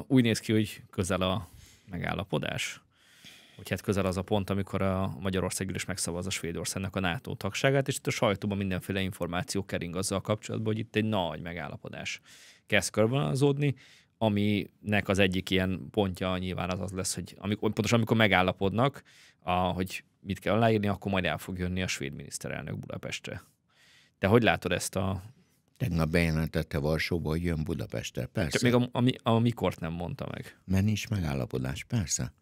Úgy néz ki, hogy közel a megállapodás hogy hát közel az a pont, amikor a Magyarország is megszavaz a Svédországnak a NATO tagságát, és itt a sajtóban mindenféle információ kering azzal kapcsolatban, hogy itt egy nagy megállapodás kezd körvonalazódni, aminek az egyik ilyen pontja nyilván az az lesz, hogy amikor, pontosan amikor megállapodnak, a, hogy mit kell aláírni, akkor majd el fog jönni a svéd miniszterelnök Budapestre. Te hogy látod ezt a... Tegnap bejelentette Varsóba, hogy jön Budapestre, persze. Csak még a, a, a, a mikort nem mondta meg. Mert nincs megállapodás, persze.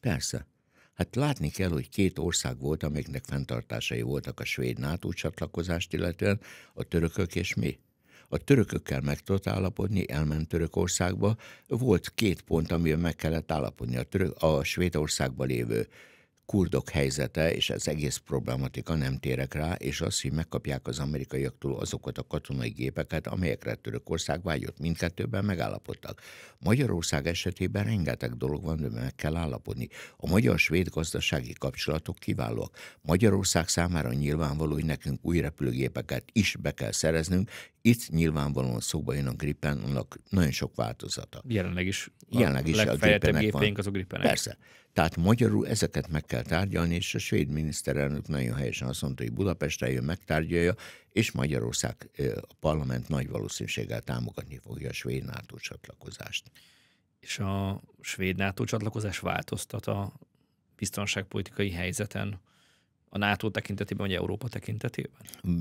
Persze. Hát látni kell, hogy két ország volt, amelyeknek fenntartásai voltak a svéd NATO csatlakozást, illetően a törökök és mi. A törökökkel meg tudott állapodni, elment Törökországba. Volt két pont, amiben meg kellett állapodni a, török, a Svédországban lévő kurdok helyzete és az egész problematika nem térek rá, és az, hogy megkapják az amerikaiaktól azokat a katonai gépeket, amelyekre Törökország vágyott. Mindkettőben megállapodtak. Magyarország esetében rengeteg dolog van, de meg kell állapodni. A magyar-svéd gazdasági kapcsolatok kiválóak. Magyarország számára nyilvánvaló, hogy nekünk új repülőgépeket is be kell szereznünk. Itt nyilvánvalóan szóba jön a Gripen, annak nagyon sok változata. Jelenleg is. Jelenleg is a, a Gripenek van. azok Gripenek. Persze. Tehát magyarul ezeket meg kell tárgyalni, és a svéd miniszterelnök nagyon helyesen azt mondta, hogy Budapestre jön, megtárgyalja, és Magyarország a parlament nagy valószínűséggel támogatni fogja a svéd NATO csatlakozást. És a svéd NATO csatlakozás változtat a biztonságpolitikai helyzeten a NATO tekintetében, vagy Európa tekintetében?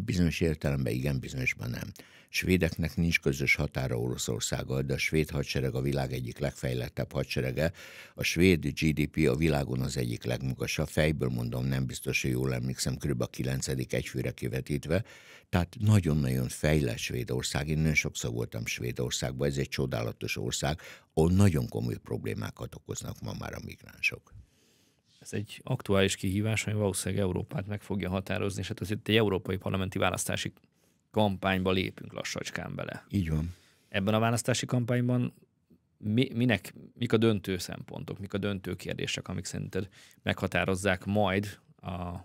Bizonyos értelemben igen, bizonyosban nem. Svédeknek nincs közös határa Oroszországgal, de a svéd hadsereg a világ egyik legfejlettebb hadserege. A svéd GDP a világon az egyik legmagasabb. Fejből mondom, nem biztos, hogy jól emlékszem, kb. a 9. egyfőre kivetítve. Tehát nagyon-nagyon fejlett Svédország. Én nagyon sokszor voltam Svédországban, ez egy csodálatos ország, ahol nagyon komoly problémákat okoznak ma már a migránsok ez egy aktuális kihívás, ami valószínűleg Európát meg fogja határozni, és hát azért egy európai parlamenti választási kampányba lépünk lassacskán bele. Így van. Ebben a választási kampányban mi, minek, mik a döntő szempontok, mik a döntő kérdések, amik szerinted meghatározzák majd a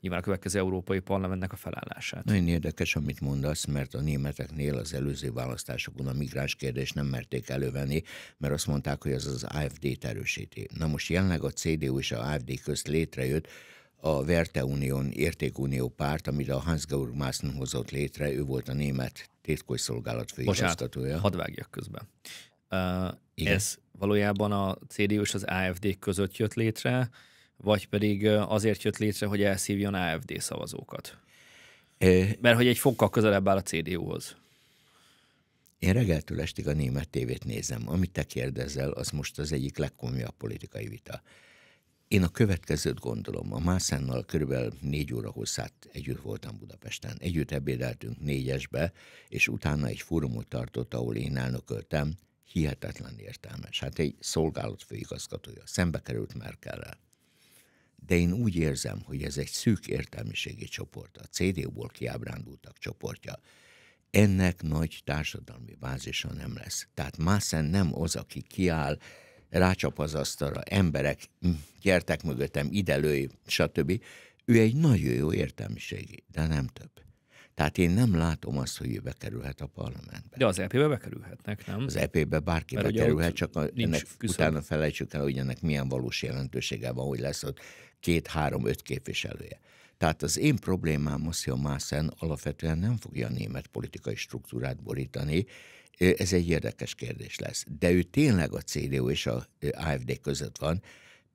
nyilván a következő európai parlamentnek a felállását. Nagyon érdekes, amit mondasz, mert a németeknél az előző választásokon a migráns kérdést nem merték elővenni, mert azt mondták, hogy az az AFD-t erősíti. Na most jelenleg a CDU és a AFD közt létrejött a Verte Unión értékunió párt, amit a Hans-Georg Maaßen hozott létre, ő volt a német titkosszolgálat főigazgatója. hadd vágjak közben. Uh, Igen? ez valójában a CDU és az AFD között jött létre, vagy pedig azért jött létre, hogy elszívjon AFD szavazókat? É. Mert hogy egy fokkal közelebb áll a CDU-hoz. Én reggeltől estig a német tévét nézem. Amit te kérdezel, az most az egyik legkomolyabb politikai vita. Én a következőt gondolom. A Mászánnal körülbelül négy óra hosszát együtt voltam Budapesten. Együtt ebédeltünk négyesbe, és utána egy fórumot tartott, ahol én elnököltem. Hihetetlen értelmes. Hát egy szolgálat főigazgatója. Szembe került Merkelrel de én úgy érzem, hogy ez egy szűk értelmiségi csoport, a CDU-ból kiábrándultak csoportja. Ennek nagy társadalmi bázisa nem lesz. Tehát Mászen nem az, aki kiáll, rácsap az asztalra, emberek, hm, gyertek mögöttem, ide lőj, stb. Ő egy nagyon jó értelmiségi, de nem több. Tehát én nem látom azt, hogy ő bekerülhet a parlamentbe. De az EP-be bekerülhetnek, nem? Az EP-be bárki Mert bekerülhet, csak a, ennek utána felejtsük el, hogy ennek milyen valós jelentősége van, hogy lesz ott két-három-öt képviselője. Tehát az én problémám az, hogy a Mászen alapvetően nem fogja a német politikai struktúrát borítani, ez egy érdekes kérdés lesz. De ő tényleg a CDU és a AFD között van,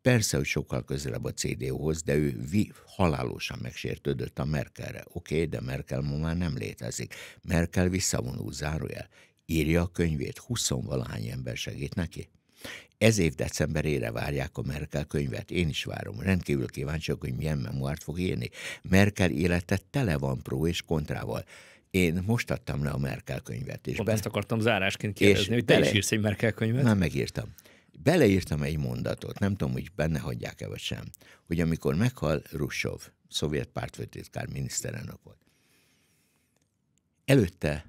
Persze, hogy sokkal közelebb a CDU-hoz, de ő halálosan megsértődött a Merkelre. Oké, okay, de Merkel ma már nem létezik. Merkel visszavonul, zárójel. Írja a könyvét, huszonvalahány ember segít neki. Ez év decemberére várják a Merkel könyvet. Én is várom. Rendkívül kíváncsiak, hogy milyen memoárt fog írni. Merkel élete tele van pró és kontrával. Én most adtam le a Merkel könyvet. És Oda ezt akartam zárásként kérdezni, hogy te bele... is írsz egy Merkel könyvet? Már megírtam. Beleírtam egy mondatot, nem tudom, hogy benne hagyják-e vagy sem, hogy amikor meghal Russov, szovjet pártfőtitkár miniszterelnök volt, előtte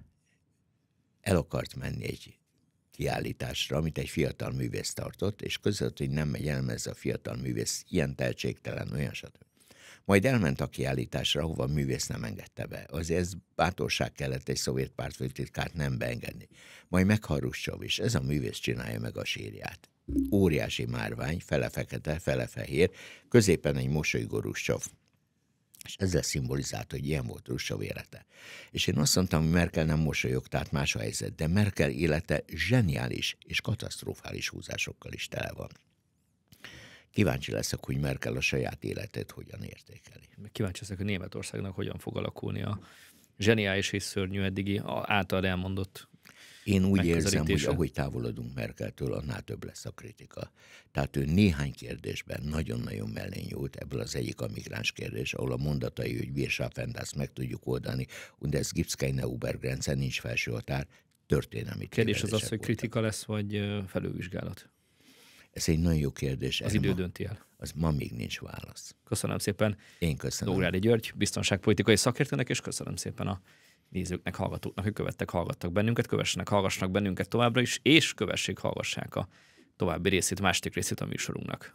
el akart menni egy kiállításra, amit egy fiatal művész tartott, és között, hogy nem megy el, ez a fiatal művész ilyen tehetségtelen, olyan stb. Majd elment a kiállításra, hova a művész nem engedte be. Azért ez bátorság kellett egy szovjet pártfőtitkárt nem beengedni. Majd megharuscsov is, ez a művész csinálja meg a sírját óriási márvány, fele fekete, fele fehér, középen egy mosolygó Russov. És ezzel szimbolizált, hogy ilyen volt Russov élete. És én azt mondtam, hogy Merkel nem mosolyog, tehát más a helyzet, de Merkel élete zseniális és katasztrofális húzásokkal is tele van. Kíváncsi leszek, hogy Merkel a saját életét hogyan értékeli. Kíváncsi leszek, hogy Németországnak hogyan fog alakulni a zseniális és szörnyű eddigi által elmondott én úgy érzem, hogy ahogy távolodunk Merkeltől, annál több lesz a kritika. Tehát ő néhány kérdésben nagyon-nagyon mellé nyúlt, ebből az egyik a migráns kérdés, ahol a mondatai, hogy wir meg tudjuk oldani, und ez Gipszkeine keine nincs felső határ, történelmi Kérdés az az, voltak. hogy kritika lesz, vagy felülvizsgálat? Ez egy nagyon jó kérdés. Az idő ma, dönti el. Az ma még nincs válasz. Köszönöm szépen. Én köszönöm. Nógrádi György, biztonságpolitikai szakértőnek, és köszönöm szépen a nézőknek, hallgatóknak, hogy követtek, hallgattak bennünket, kövessenek, hallgassanak bennünket továbbra is, és kövessék, hallgassák a további részét, másik részét a műsorunknak.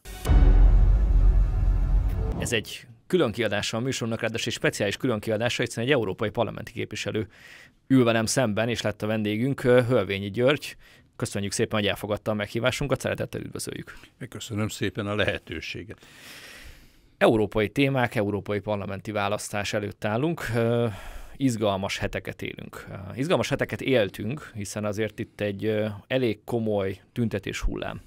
Ez egy külön kiadása a műsornak, ráadásul egy speciális külön kiadása, hiszen egy európai parlamenti képviselő ül velem szemben, és lett a vendégünk Hölvényi György. Köszönjük szépen, hogy elfogadta a meghívásunkat, szeretettel üdvözöljük. Köszönöm szépen a lehetőséget. Európai témák, európai parlamenti választás előtt állunk izgalmas heteket élünk. Izgalmas heteket éltünk, hiszen azért itt egy elég komoly tüntetés hullám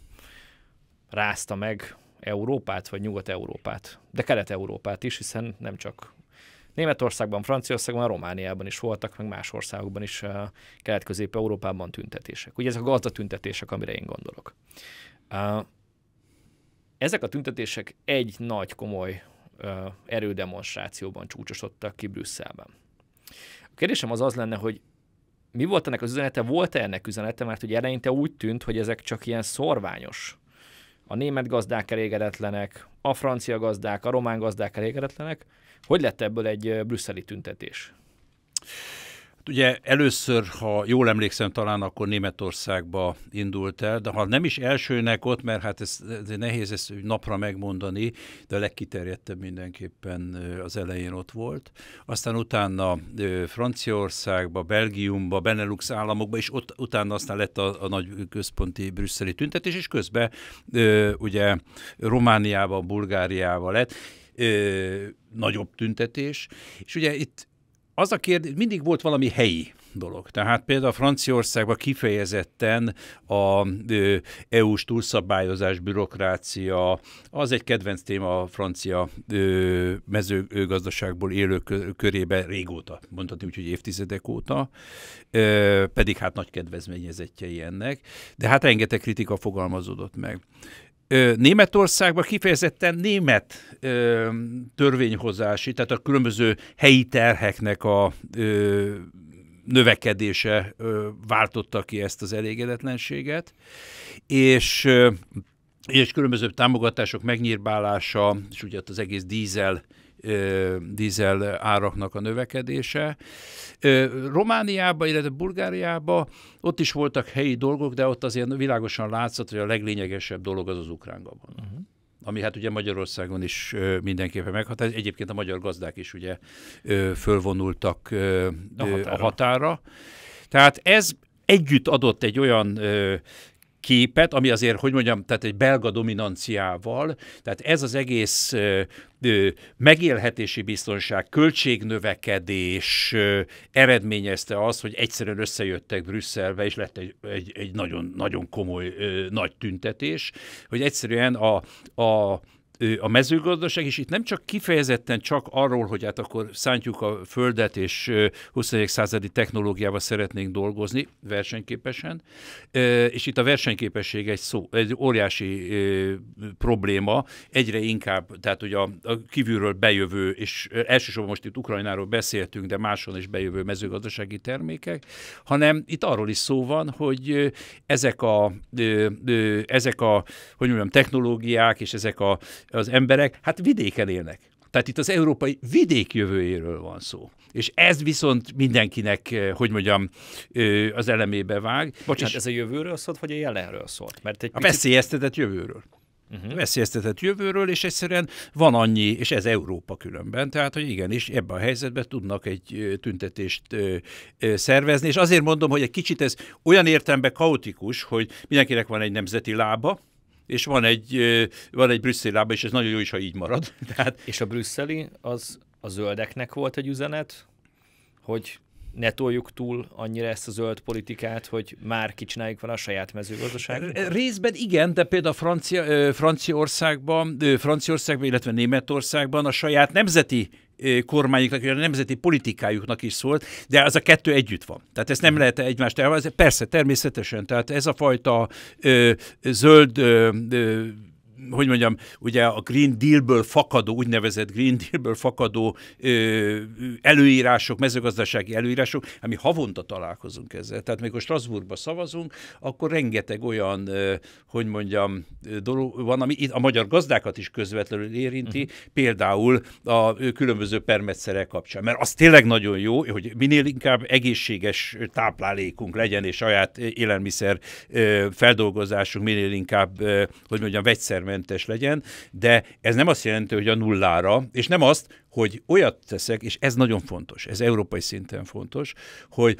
rázta meg Európát, vagy Nyugat-Európát, de Kelet-Európát is, hiszen nem csak Németországban, Franciaországban, Romániában is voltak, meg más országokban is, Kelet-Közép-Európában tüntetések. Ugye ezek a gazdatüntetések, amire én gondolok. Ezek a tüntetések egy nagy komoly erődemonstrációban csúcsosodtak ki Brüsszelben. A kérdésem az az lenne, hogy mi volt ennek az üzenete, volt-e ennek üzenete, mert ugye eleinte úgy tűnt, hogy ezek csak ilyen szorványos. A német gazdák elégedetlenek, a francia gazdák, a román gazdák elégedetlenek. Hogy lett ebből egy brüsszeli tüntetés? Ugye először, ha jól emlékszem, talán akkor Németországba indult el, de ha nem is elsőnek ott, mert hát ez, ez nehéz ezt napra megmondani, de a legkiterjedtebb mindenképpen az elején ott volt. Aztán utána Franciaországba, Belgiumba, Benelux államokba, és ott, utána aztán lett a, a nagy központi brüsszeli tüntetés, és közben ugye Romániába, Bulgáriába lett nagyobb tüntetés, és ugye itt az a kérdés, mindig volt valami helyi dolog. Tehát például Franciaországban kifejezetten a EU-s túlszabályozás, bürokrácia, az egy kedvenc téma a francia mezőgazdaságból élők körébe régóta, mondhatni úgy, hogy évtizedek óta, pedig hát nagy kedvezményezettjei ennek, de hát rengeteg kritika fogalmazódott meg. Németországban kifejezetten német ö, törvényhozási, tehát a különböző helyi terheknek a ö, növekedése ö, váltotta ki ezt az elégedetlenséget, és és különböző támogatások megnyírbálása, és ugye ott az egész dízel dízel áraknak a növekedése. Romániába, illetve Bulgáriába ott is voltak helyi dolgok, de ott azért világosan látszott, hogy a leglényegesebb dolog az az ukrán gabona. Uh-huh ami hát ugye Magyarországon is mindenképpen meghatározott. Egyébként a magyar gazdák is ugye fölvonultak a határa. A határa. Tehát ez együtt adott egy olyan ö, képet, ami azért, hogy mondjam, tehát egy belga dominanciával, tehát ez az egész ö, ö, megélhetési biztonság, költségnövekedés ö, eredményezte az, hogy egyszerűen összejöttek Brüsszelbe, és lett egy, egy, egy nagyon, nagyon komoly ö, nagy tüntetés, hogy egyszerűen a, a a mezőgazdaság, és itt nem csak kifejezetten csak arról, hogy hát akkor szántjuk a földet, és 21. századi technológiával szeretnénk dolgozni versenyképesen, és itt a versenyképesség egy, szó, egy óriási probléma, egyre inkább, tehát hogy a, a kívülről bejövő, és elsősorban most itt Ukrajnáról beszéltünk, de máson is bejövő mezőgazdasági termékek, hanem itt arról is szó van, hogy ezek a, ezek a hogy mondjam, technológiák és ezek a az emberek hát vidéken élnek. Tehát itt az európai vidék jövőjéről van szó. És ez viszont mindenkinek, eh, hogy mondjam, eh, az elemébe vág. Bocsánat, ez a jövőről szólt, vagy a jelenről szólt? Mert egy a picit... veszélyeztetett jövőről. Uh-huh. Veszélyeztetett jövőről, és egyszerűen van annyi, és ez Európa különben, tehát hogy igenis ebben a helyzetben tudnak egy eh, tüntetést szervezni, és azért mondom, hogy egy kicsit ez olyan értemben kaotikus, hogy mindenkinek van egy nemzeti lába, és van egy, van egy brüsszeli lába, és ez nagyon jó is, ha így marad. Tehát... És a brüsszeli, az a zöldeknek volt egy üzenet, hogy ne toljuk túl annyira ezt a zöld politikát, hogy már kicsináljuk van a saját mezőgazdaság? Részben igen, de például Francia, Franciaországban, Franciaországban, illetve Németországban a saját nemzeti kormányoknak, a nemzeti politikájuknak is szólt, de az a kettő együtt van. Tehát ezt nem mm. lehet egymást elválasztani. Persze, természetesen. Tehát ez a fajta ö, zöld ö, ö, hogy mondjam, ugye a Green Dealből fakadó, úgynevezett Green Dealből fakadó ö, előírások, mezőgazdasági előírások, ami havonta találkozunk ezzel. Tehát mikor Strasbourgba szavazunk, akkor rengeteg olyan, ö, hogy mondjam, dolog van, ami itt a magyar gazdákat is közvetlenül érinti, uh-huh. például a különböző permetszerek kapcsán. Mert az tényleg nagyon jó, hogy minél inkább egészséges táplálékunk legyen, és saját élelmiszer ö, feldolgozásunk minél inkább, ö, hogy mondjam, vegyszer zöggenőmentes legyen, de ez nem azt jelenti, hogy a nullára, és nem azt, hogy olyat teszek, és ez nagyon fontos, ez európai szinten fontos, hogy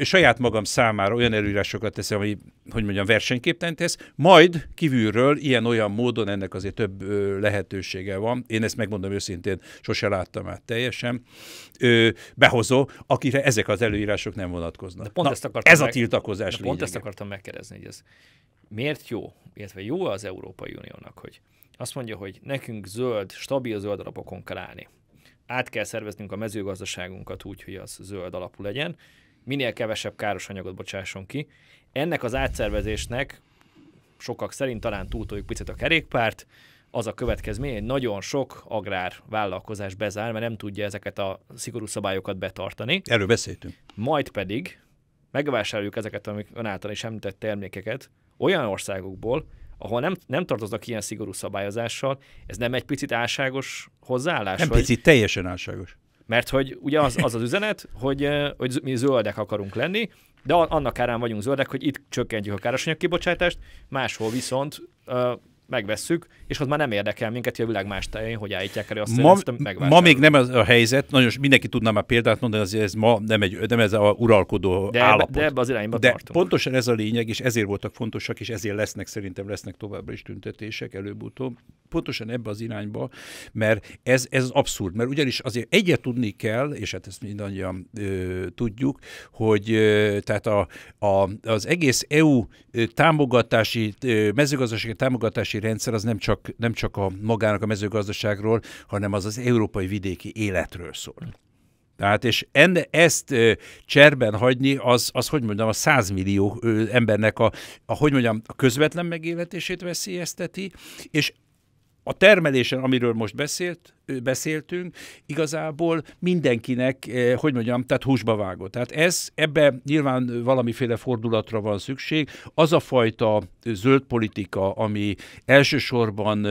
saját magam számára olyan előírásokat teszem, ami, hogy mondjam, versenyképtelen tesz, majd kívülről ilyen-olyan módon ennek azért több lehetősége van. Én ezt megmondom őszintén, sose láttam át teljesen. Ö, behozó, akire ezek az előírások nem vonatkoznak. De pont Na, ezt akartam ez meg... a tiltakozás de Pont lényege. ezt akartam megkérdezni, hogy ez miért jó, illetve jó az Európai Uniónak, hogy azt mondja, hogy nekünk zöld, stabil zöld alapokon kell állni. Át kell szerveznünk a mezőgazdaságunkat úgy, hogy az zöld alapú legyen, minél kevesebb káros anyagot bocsásson ki. Ennek az átszervezésnek sokak szerint talán túltoljuk picit a kerékpárt, az a következmény, hogy nagyon sok agrárvállalkozás bezár, mert nem tudja ezeket a szigorú szabályokat betartani. Erről beszéltünk. Majd pedig megvásároljuk ezeket, amik ön által is említett termékeket, olyan országokból, ahol nem, nem tartoznak ilyen szigorú szabályozással, ez nem egy picit álságos hozzáállás? Nem vagy? picit, teljesen álságos. Mert hogy ugye az az, az üzenet, hogy, hogy mi zöldek akarunk lenni, de annak árán vagyunk zöldek, hogy itt csökkentjük a károsanyag kibocsátást, máshol viszont megvesszük, és az már nem érdekel minket, hogy a világ más tájén, hogy állítják elő azt, ma, azt Ma még nem az a helyzet, nagyon mindenki tudná már példát mondani, azért ez ma nem, egy, nem ez a uralkodó de állapot. Ebbe, de ebbe az irányba de tartunk. Pontosan ez a lényeg, és ezért voltak fontosak, és ezért lesznek, szerintem lesznek továbbra is tüntetések előbb-utóbb. Pontosan ebbe az irányba, mert ez, ez abszurd, mert ugyanis azért egyet tudni kell, és hát ezt mindannyian ö, tudjuk, hogy ö, tehát a, a, az egész EU támogatási, ö, mezőgazdasági támogatási támogatási rendszer az nem csak, nem csak a magának a mezőgazdaságról, hanem az az európai vidéki életről szól. Tehát, és enne, ezt ö, cserben hagyni, az, az, hogy mondjam, a 100 millió ö, embernek a, a, hogy mondjam, a közvetlen megéletését veszélyezteti, és a termelésen, amiről most beszélt, beszéltünk, igazából mindenkinek, hogy mondjam, tehát húsba vágott. Tehát ez, ebbe nyilván valamiféle fordulatra van szükség. Az a fajta zöld politika, ami elsősorban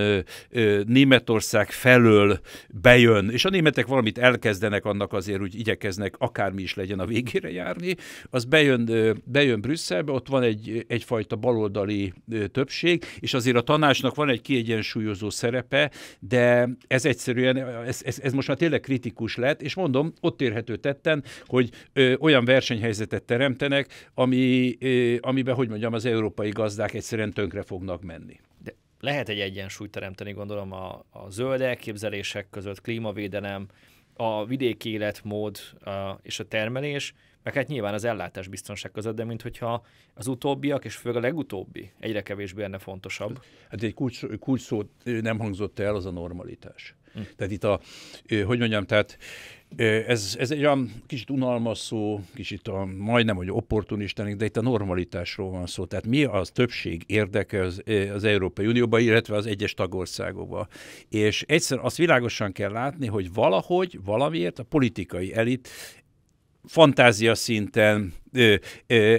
Németország felől bejön, és a németek valamit elkezdenek annak azért, hogy igyekeznek akármi is legyen a végére járni, az bejön, bejön Brüsszelbe, ott van egy, egyfajta baloldali többség, és azért a tanácsnak van egy kiegyensúlyozó szerepe, de ez egyszerűen egyszerűen ez, ez, ez most már tényleg kritikus lett, és mondom, ott érhető tetten, hogy ö, olyan versenyhelyzetet teremtenek, ami, ö, amiben, hogy mondjam, az európai gazdák egyszerűen tönkre fognak menni. De lehet egy egyensúlyt teremteni, gondolom, a, a zöld elképzelések között, klímavédelem, a vidéki életmód a, és a termelés, meg hát nyilván az ellátás biztonság között, de mintha az utóbbiak, és főleg a legutóbbi egyre kevésbé lenne fontosabb. Hát egy kulcs, kulcs szó nem hangzott el, az a normalitás. Hm. Tehát itt a, hogy mondjam, tehát ez, ez egy olyan kicsit unalmas szó, kicsit a, majdnem, hogy opportunistánik, de itt a normalitásról van szó. Tehát mi az többség érdeke az, az Európai Unióban, illetve az egyes tagországokban. És egyszer azt világosan kell látni, hogy valahogy, valamiért a politikai elit fantázia szinten,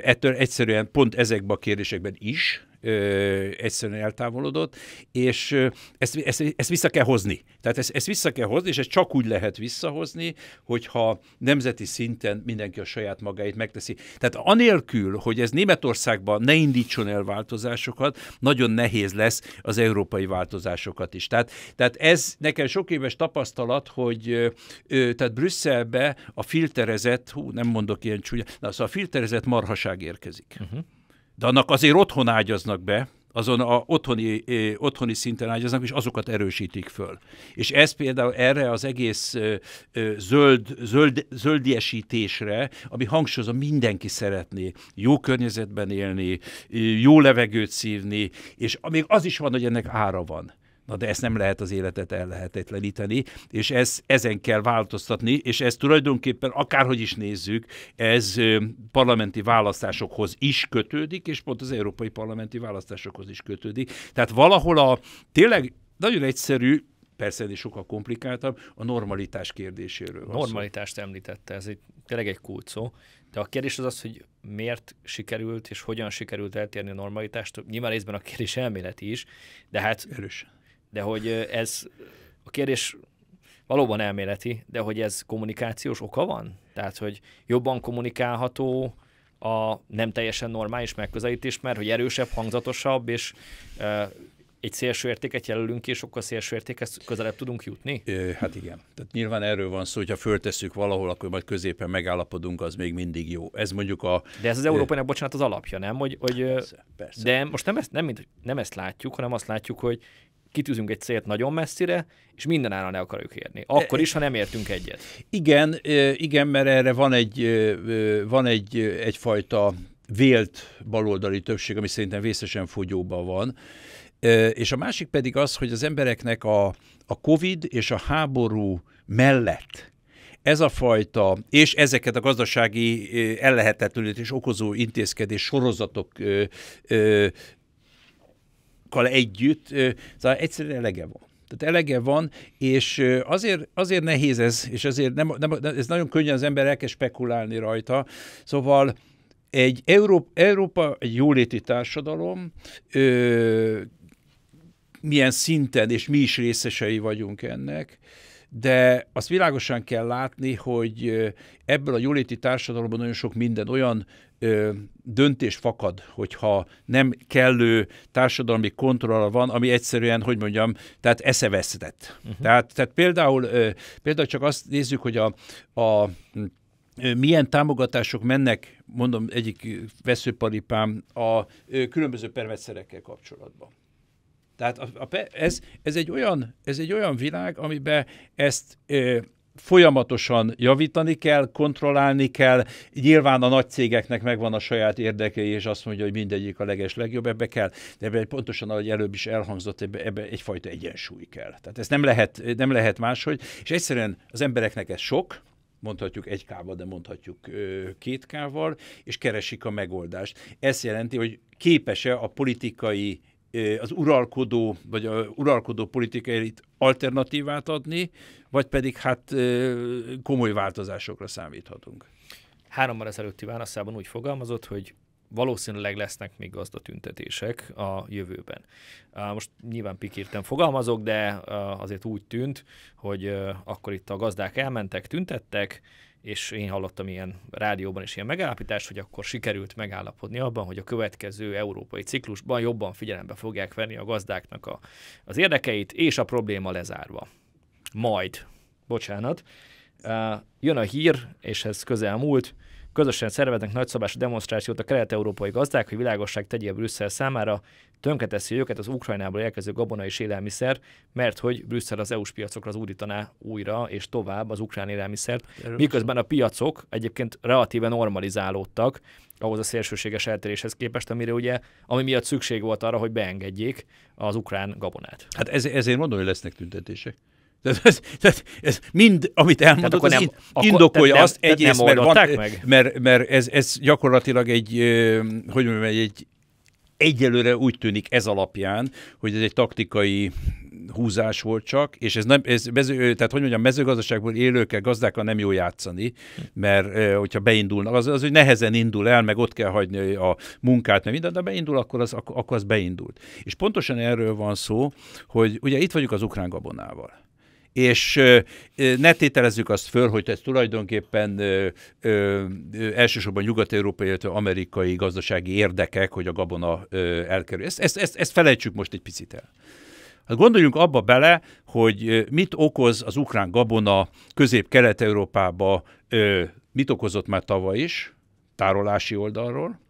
ettől egyszerűen pont ezekben a kérdésekben is, ö, egyszerűen eltávolodott, és ö, ezt, ezt, ezt vissza kell hozni. Tehát ezt, ezt vissza kell hozni, és ezt csak úgy lehet visszahozni, hogyha nemzeti szinten mindenki a saját magáit megteszi. Tehát anélkül, hogy ez Németországban ne indítson el változásokat, nagyon nehéz lesz az európai változásokat is. Tehát, tehát ez nekem sok éves tapasztalat, hogy ö, tehát Brüsszelbe a filterezett, hú, nem mondok ilyen csúnya, na, szóval a filterezett marhaság érkezik. Uh-huh de annak azért otthon ágyaznak be, azon a otthoni, otthoni szinten ágyaznak, és azokat erősítik föl. És ez például erre az egész zöld, zöld, zöldiesítésre, ami hangsúlyozom, mindenki szeretné jó környezetben élni, jó levegőt szívni, és még az is van, hogy ennek ára van. Na de ezt nem lehet az életet ellehetetleníteni, és ez, ezen kell változtatni, és ez tulajdonképpen akárhogy is nézzük, ez parlamenti választásokhoz is kötődik, és pont az európai parlamenti választásokhoz is kötődik. Tehát valahol a tényleg nagyon egyszerű, persze is sokkal komplikáltabb, a normalitás kérdéséről. Normalitást említette, ez egy, tényleg egy kult szó, de a kérdés az az, hogy miért sikerült és hogyan sikerült eltérni a normalitást. Nyilván részben a kérdés elméleti is, de hát erős de hogy ez a kérdés valóban elméleti, de hogy ez kommunikációs oka van? Tehát, hogy jobban kommunikálható a nem teljesen normális megközelítés, mert hogy erősebb, hangzatosabb, és e, egy szélső értéket jelölünk ki, és akkor szélső értékhez közelebb tudunk jutni? Hát igen. Tehát nyilván erről van szó, hogyha föltesszük valahol, akkor majd középen megállapodunk, az még mindig jó. Ez mondjuk a... De ez az európai bocsánat, az alapja, nem? Hogy, hogy, persze, persze. De most nem ezt, nem, nem ezt látjuk, hanem azt látjuk, hogy kitűzünk egy célt nagyon messzire, és minden áron ne akarjuk érni. Akkor e- is, ha nem értünk egyet. Igen, e, igen, mert erre van egy, e, van egy egyfajta vélt baloldali többség, ami szerintem vészesen fogyóban van. És a másik pedig az, hogy az embereknek a, a COVID és a háború mellett ez a fajta, és ezeket a gazdasági és okozó intézkedés sorozatok másokkal együtt, szóval egyszerűen elege van. Tehát elege van, és azért, azért nehéz ez, és azért nem, nem, ez nagyon könnyen az ember elkezd spekulálni rajta. Szóval egy Európa, Európa egy jóléti társadalom, ö, milyen szinten, és mi is részesei vagyunk ennek, de azt világosan kell látni, hogy ebből a jóléti társadalomban nagyon sok minden olyan ö, döntés fakad, hogyha nem kellő társadalmi kontroll van, ami egyszerűen, hogy mondjam, tehát eszevesztett. Uh-huh. Tehát, tehát például, ö, például csak azt nézzük, hogy a, a milyen támogatások mennek, mondom egyik veszőparipám, a különböző pervetszerekkel kapcsolatban. Tehát a, a, ez, ez, egy olyan, ez egy olyan világ, amiben ezt ö, folyamatosan javítani kell, kontrollálni kell. Nyilván a nagy cégeknek megvan a saját érdekei, és azt mondja, hogy mindegyik a leges legjobb, ebbe kell. De ebbe pontosan, ahogy előbb is elhangzott, ebbe, ebbe egyfajta egyensúly kell. Tehát ez nem lehet, nem lehet máshogy. És egyszerűen az embereknek ez sok, mondhatjuk egy kával, de mondhatjuk két kával, és keresik a megoldást. Ez jelenti, hogy képes-e a politikai az uralkodó, vagy a uralkodó politikai elit alternatívát adni, vagy pedig hát komoly változásokra számíthatunk? Hárommal ezelőtti válaszában úgy fogalmazott, hogy valószínűleg lesznek még gazdatüntetések a jövőben. Most nyilván pikírtem fogalmazok, de azért úgy tűnt, hogy akkor itt a gazdák elmentek, tüntettek, és én hallottam ilyen rádióban is ilyen megállapítást, hogy akkor sikerült megállapodni abban, hogy a következő európai ciklusban jobban figyelembe fogják venni a gazdáknak a, az érdekeit, és a probléma lezárva. Majd, bocsánat, jön a hír, és ez közel múlt, Közösen szerveznek nagyszabású demonstrációt a kelet-európai gazdák, hogy világosság tegye Brüsszel számára, tönkreteszi őket az Ukrajnából érkező gabona és élelmiszer, mert hogy Brüsszel az EU-s piacokra zúdítaná újra és tovább az ukrán élelmiszert, miközben a piacok egyébként relatíven normalizálódtak, ahhoz a szélsőséges eltéréshez képest, amire ugye, ami miatt szükség volt arra, hogy beengedjék az ukrán gabonát. Hát ez, ezért mondom, hogy lesznek tüntetések. Tehát ez, tehát ez mind, amit elmondott, az nem, akkor, indokolja azt nem, egyrészt, mert, van, meg? mert, mert ez, ez gyakorlatilag egy, hogy mondjam, egy, egyelőre úgy tűnik ez alapján, hogy ez egy taktikai húzás volt csak, és ez nem, ez, mező, tehát hogy mondjam, mezőgazdaságból élőkkel, gazdákkal nem jó játszani, mert hogyha beindulnak, az, az hogy nehezen indul el, meg ott kell hagyni a munkát, mert minden, de beindul, akkor az, akkor az beindult. És pontosan erről van szó, hogy ugye itt vagyunk az ukrán gabonával és ne tételezzük azt föl, hogy ez tulajdonképpen ö, ö, elsősorban nyugat-európai, illetve amerikai gazdasági érdekek, hogy a gabona ö, elkerül. Ezt, ezt, ezt, ezt felejtsük most egy picit el. Hát gondoljunk abba bele, hogy mit okoz az ukrán gabona közép-kelet-európába, mit okozott már tavaly is, tárolási oldalról,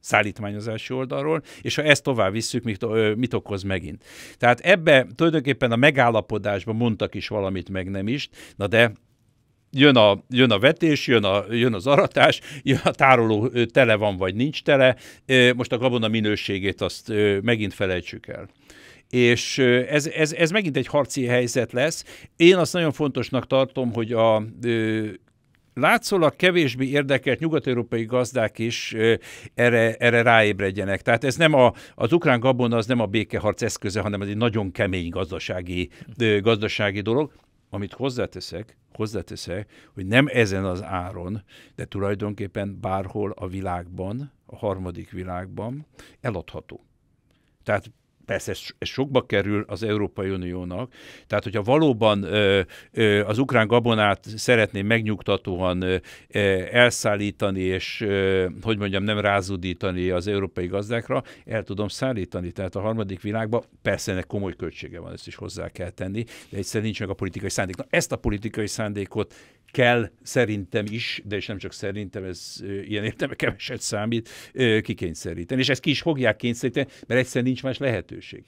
szállítmányozási oldalról, és ha ezt tovább visszük, mit, mit okoz megint. Tehát ebbe tulajdonképpen a megállapodásban mondtak is valamit, meg nem is, na de jön a, jön a vetés, jön, a, jön az aratás, jön a tároló tele van vagy nincs tele, most a gabona minőségét azt megint felejtsük el és ez, ez, ez megint egy harci helyzet lesz. Én azt nagyon fontosnak tartom, hogy a látszólag kevésbé érdekelt nyugat-európai gazdák is erre, erre ráébredjenek. Tehát ez nem a, az ukrán gabona, az nem a békeharc eszköze, hanem ez egy nagyon kemény gazdasági, gazdasági dolog, amit hozzáteszek, hozzáteszek, hogy nem ezen az áron, de tulajdonképpen bárhol a világban, a harmadik világban eladható. Tehát Persze ez, ez sokba kerül az Európai Uniónak, tehát hogyha valóban ö, ö, az ukrán gabonát szeretné megnyugtatóan ö, elszállítani, és ö, hogy mondjam, nem rázudítani az európai gazdákra, el tudom szállítani. Tehát a harmadik világban persze ennek komoly költsége van, ezt is hozzá kell tenni, de egyszerűen nincs meg a politikai szándék. Na, ezt a politikai szándékot kell szerintem is, de és nem csak szerintem, ez ilyen értelme keveset számít, kikényszeríteni. És ezt ki is fogják kényszeríteni, mert egyszerűen nincs más lehetőség.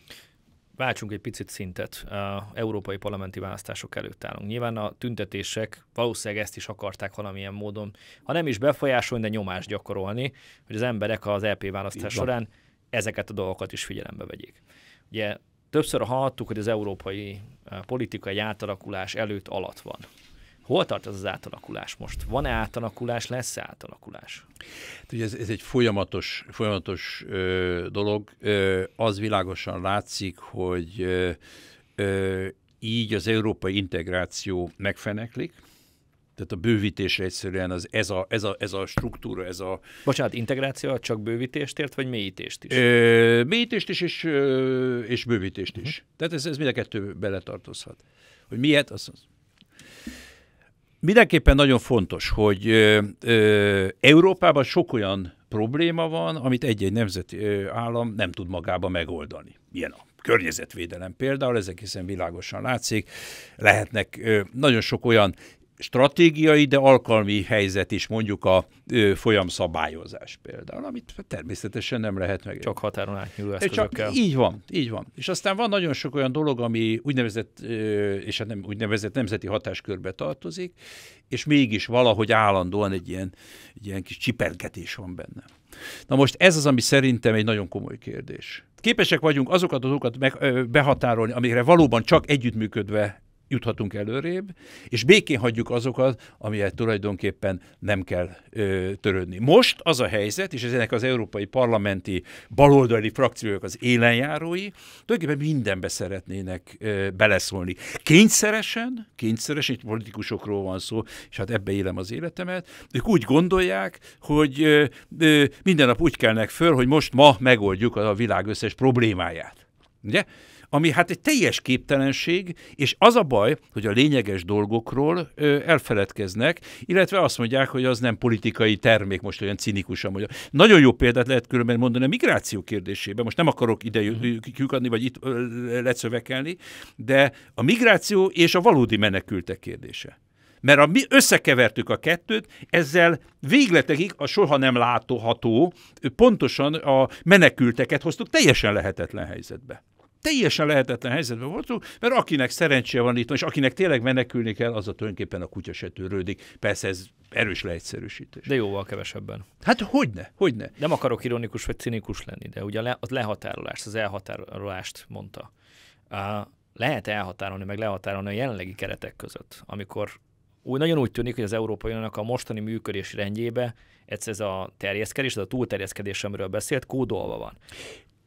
Váltsunk egy picit szintet. A európai parlamenti választások előtt állunk. Nyilván a tüntetések valószínűleg ezt is akarták valamilyen módon, ha nem is befolyásolni, de nyomást gyakorolni, hogy az emberek az LP e választás során ezeket a dolgokat is figyelembe vegyék. Ugye többször hallottuk, hogy az európai eh, politika egy átalakulás előtt alatt van. Hol tart az átalakulás most? Van-e átalakulás, lesz-e átalakulás? Hát ugye ez, ez egy folyamatos, folyamatos ö, dolog. Ö, az világosan látszik, hogy ö, ö, így az európai integráció megfeneklik, tehát a bővítés egyszerűen az, ez, a, ez, a, ez a struktúra, ez a... Bocsánat, integráció csak bővítést ért, vagy mélyítést is? Ö, mélyítést is, és, és bővítést uh-huh. is. Mhm. Tehát ez, ez mind a kettő beletartozhat. Hogy miért, azt, azt mindenképpen nagyon fontos, hogy ö, ö, Európában sok olyan probléma van, amit egy-egy nemzeti ö, állam nem tud magába megoldani. Ilyen a környezetvédelem például, ezek hiszen világosan látszik. Lehetnek ö, nagyon sok olyan stratégiai, de alkalmi helyzet is, mondjuk a ö, folyamszabályozás például, amit természetesen nem lehet meg. Csak határon átnyúló eszközökkel. Csak, így van, így van. És aztán van nagyon sok olyan dolog, ami úgynevezett, ö, és hát nem, úgynevezett nemzeti hatáskörbe tartozik, és mégis valahogy állandóan egy ilyen, egy ilyen kis csipergetés van benne. Na most ez az, ami szerintem egy nagyon komoly kérdés. Képesek vagyunk azokat a dolgokat meg, ö, behatárolni, amire valóban csak együttműködve juthatunk előrébb, és békén hagyjuk azokat, amilyet tulajdonképpen nem kell ö, törődni. Most az a helyzet, és ennek az európai parlamenti baloldali frakciók az élenjárói, tulajdonképpen mindenbe szeretnének ö, beleszólni. Kényszeresen, kényszeresen, itt politikusokról van szó, és hát ebbe élem az életemet, ők úgy gondolják, hogy ö, ö, minden nap úgy kelnek föl, hogy most ma megoldjuk a világ összes problémáját. Ugye? ami hát egy teljes képtelenség, és az a baj, hogy a lényeges dolgokról ö, elfeledkeznek, illetve azt mondják, hogy az nem politikai termék, most olyan cinikusan mondja. Nagyon jó példát lehet különben mondani a migráció kérdésében, most nem akarok ide kiukadni, vagy itt lecövekelni, de a migráció és a valódi menekültek kérdése mert a, mi összekevertük a kettőt, ezzel végletekig a soha nem látható, pontosan a menekülteket hoztuk teljesen lehetetlen helyzetbe teljesen lehetetlen helyzetben voltunk, mert akinek szerencséje van itt, és akinek tényleg menekülni kell, az a tulajdonképpen a kutya se törődik. Persze ez erős leegyszerűsítés. De jóval kevesebben. Hát hogyne, hogyne. Nem akarok ironikus vagy cinikus lenni, de ugye a lehatárolást, az elhatárolást mondta. lehet elhatárolni, meg lehatárolni a jelenlegi keretek között, amikor úgy, nagyon úgy tűnik, hogy az Európai Uniónak a mostani működési rendjébe ez, ez a terjeszkedés, ez a túlterjeszkedés, amiről beszélt, kódolva van.